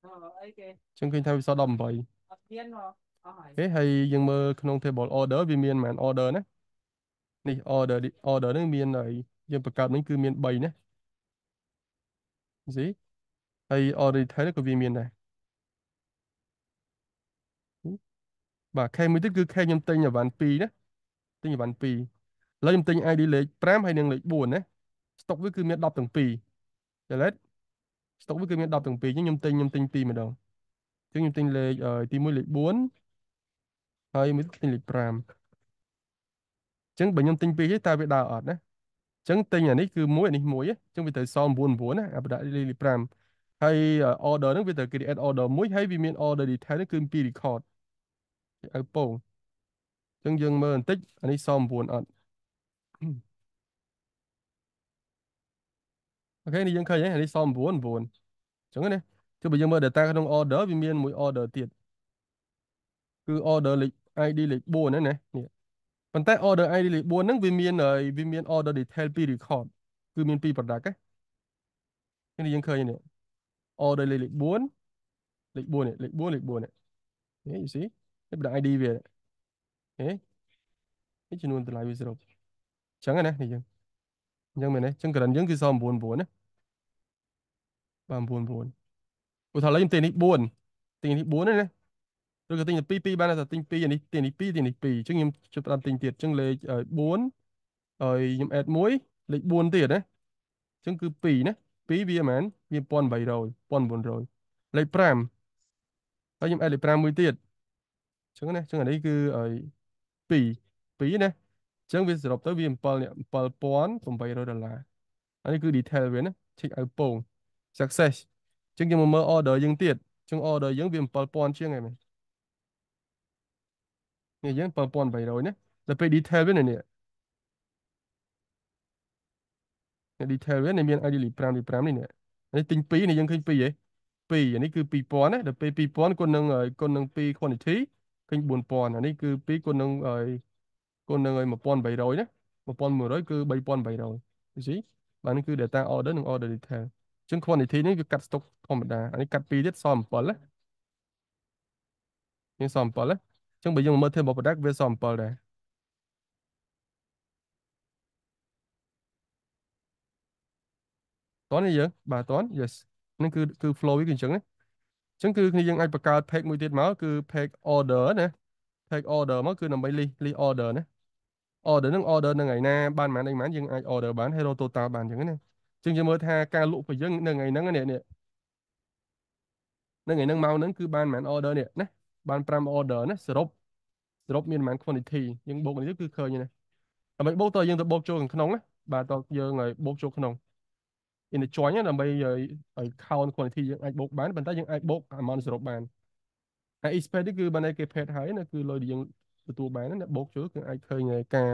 អអីគេអញ្ចឹងឃើញថាវាសល់18អត់មានហ៎អស់ហើយគេហើយយើងមើលក្នុង table order វាមានប្រហែល order ណានេះ order order នេះមានហើយយើងបង្កើតនេះគឺមាន3ណាស៊ីហើយ already ថៃនេះក៏វាមានដែរបាទខេមួយទៀតគឺខេខ្ញុំទិញអវ៉ាន់2ណាទិញអវ៉ាន់2ឥឡូវខ្ញុំទិញ ID លេខ5ហើយនិងលេខ4ណាស្តុកវាគឺមាន10ទាំង2ចលិតស្តុកវាគឺមាន10ទាំង2អញ្ចឹងខ្ញុំទិញខ្ញុំទិញ2ម្ដងអញ្ចឹងខ្ញុំទិញលេខទី1លេខ4ហើយមួយទិញលេខ5អញ្ចឹងបើខ្ញុំទិញ2ទេតើវាដើរអត់ណាអញ្ចឹងទិញអានេះគឺមួយអានេះមួយអញ្ចឹងវាត្រូវសល់9 9ណាអាប្រដាក់លេខ5ហើយ order ហ្នឹងវាត្រូវ create order មួយហើយវាមាន order detail ហ្នឹងគឺពី record ឲ្យពងអញ្ចឹងយើងមើលបន្តិចអានេះស9អត់អូខេនេះយើងឃើញហើយអានេះស9 9អញ្ចឹងណាទោះបើយើងមើល data ក្នុង order វាមាន មួយ order ទៀតគឺ order លេខ ID លេខ4ហ្នឹងណានេះប៉ុន្តែ order ID លេខ4ហ្នឹងវាមានវាមាន order detail ពី record គឺមានពី product ហ្នឹងនេះយើងឃើញនេះ O ដល់លេខ4លេខ4នេះលេខ4លេខ4នេះ Okay you see នេះបដាក់ ID វា Okay នេះចំនួនតម្លៃវាសរុបអញ្ចឹងណានេះយើងអញ្ចឹងមែនទេអញ្ចឹងក្រិនយើងគឺស99ណាបាទ99ឧទាហរណ៍ខ្ញុំទិញនេះ4ទិញនេះ4ណាឬក៏ទិញតែ2 2បានតែទិញ2អានេះទិញនេះ2ទិញនេះ2អញ្ចឹងខ្ញុំចាប់ផ្ដើមទិញទៀតអញ្ចឹងលេខ4ហើយខ្ញុំ add 1លេខ4ទៀតណាអញ្ចឹងគឺ2ណា2វាមែនវា1800 1900លេខ5ហើយខ្ញុំ add លេខ5មួយទៀតអញ្ចឹងណាអញ្ចឹងអានេះគឺ2 2ណាអញ្ចឹងវាសរុបទៅវា7800ដុល្លារអានេះគឺ detail វាណា check out ពង success អញ្ចឹងយើងមកមើល order យើងទៀតអញ្ចឹង order យើងវា7000ជាងហ្នឹងមែននេះយើង7800ណាដល់ពេល detail វានេះ detail វានេះមាន ID 5 5នេះនេះទិញ2នេះយើងឃើញ2ហ៎2អានេះគឺ2000ណាដល់ពេល2000គុណនឹងគុណនឹង2 quantity ឃើញ4000អានេះគឺ2គុណនឹងគុណនឹង1800ណា1100គឺ3800 you see បាទនេះគឺ data order និង order detail អញ្ចឹង quantity នេះគឺកាត់ stock ធម្មតាអានេះកាត់2ទៀតសល់7ណាយើងសល់7ណាអញ្ចឹងបើយើងមើល table product វាសល់7ដែរតន់ទេយើងបាទតន់ yes នឹងគឺគឺ flow វាគឺអញ្ចឹងណាអញ្ចឹងគឺគ្នាយើងអាចបង្កើត page មួយទៀតមកគឺ page order ណា page order មកគឺដើម្បី list list order ណា order នឹង order នឹងថ្ងៃណាបានប៉ុន្មានអីប៉ុន្មានយើងអាច order បាន hero total បានអញ្ចឹងណាអញ្ចឹងយើងមើលថាការលក់របស់យើងនៅថ្ងៃហ្នឹងនេះនេះនៅថ្ងៃហ្នឹងមកហ្នឹងគឺបានប៉ុន្មាន order នេះណាបាន5 order ណាសរុបសរុបមានប៉ុន្មាន quantity យើងបូកនេះគឺឃើញណាតែមិនបូកតើយើងទៅបូកចូលក្នុងណាបាទតើយើងឲ្យបូកចូលក្នុង in the join ដើម្បីឲ្យ count quantity យើងអាចបូកបានប៉ុន្តែយើងអាចបូក amount សរុបបានហើយ expect នេះគឺបានគេ paid ហើយណាគឺលុយដែលយើងទទួលបានណាបូកចូលគឺអាចឃើញការ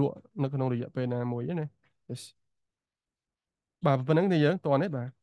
លក់នៅក្នុងរយៈពេលណាមួយណា yes បាទប៉ុណ្្នឹងទេយើងតនេះបាទ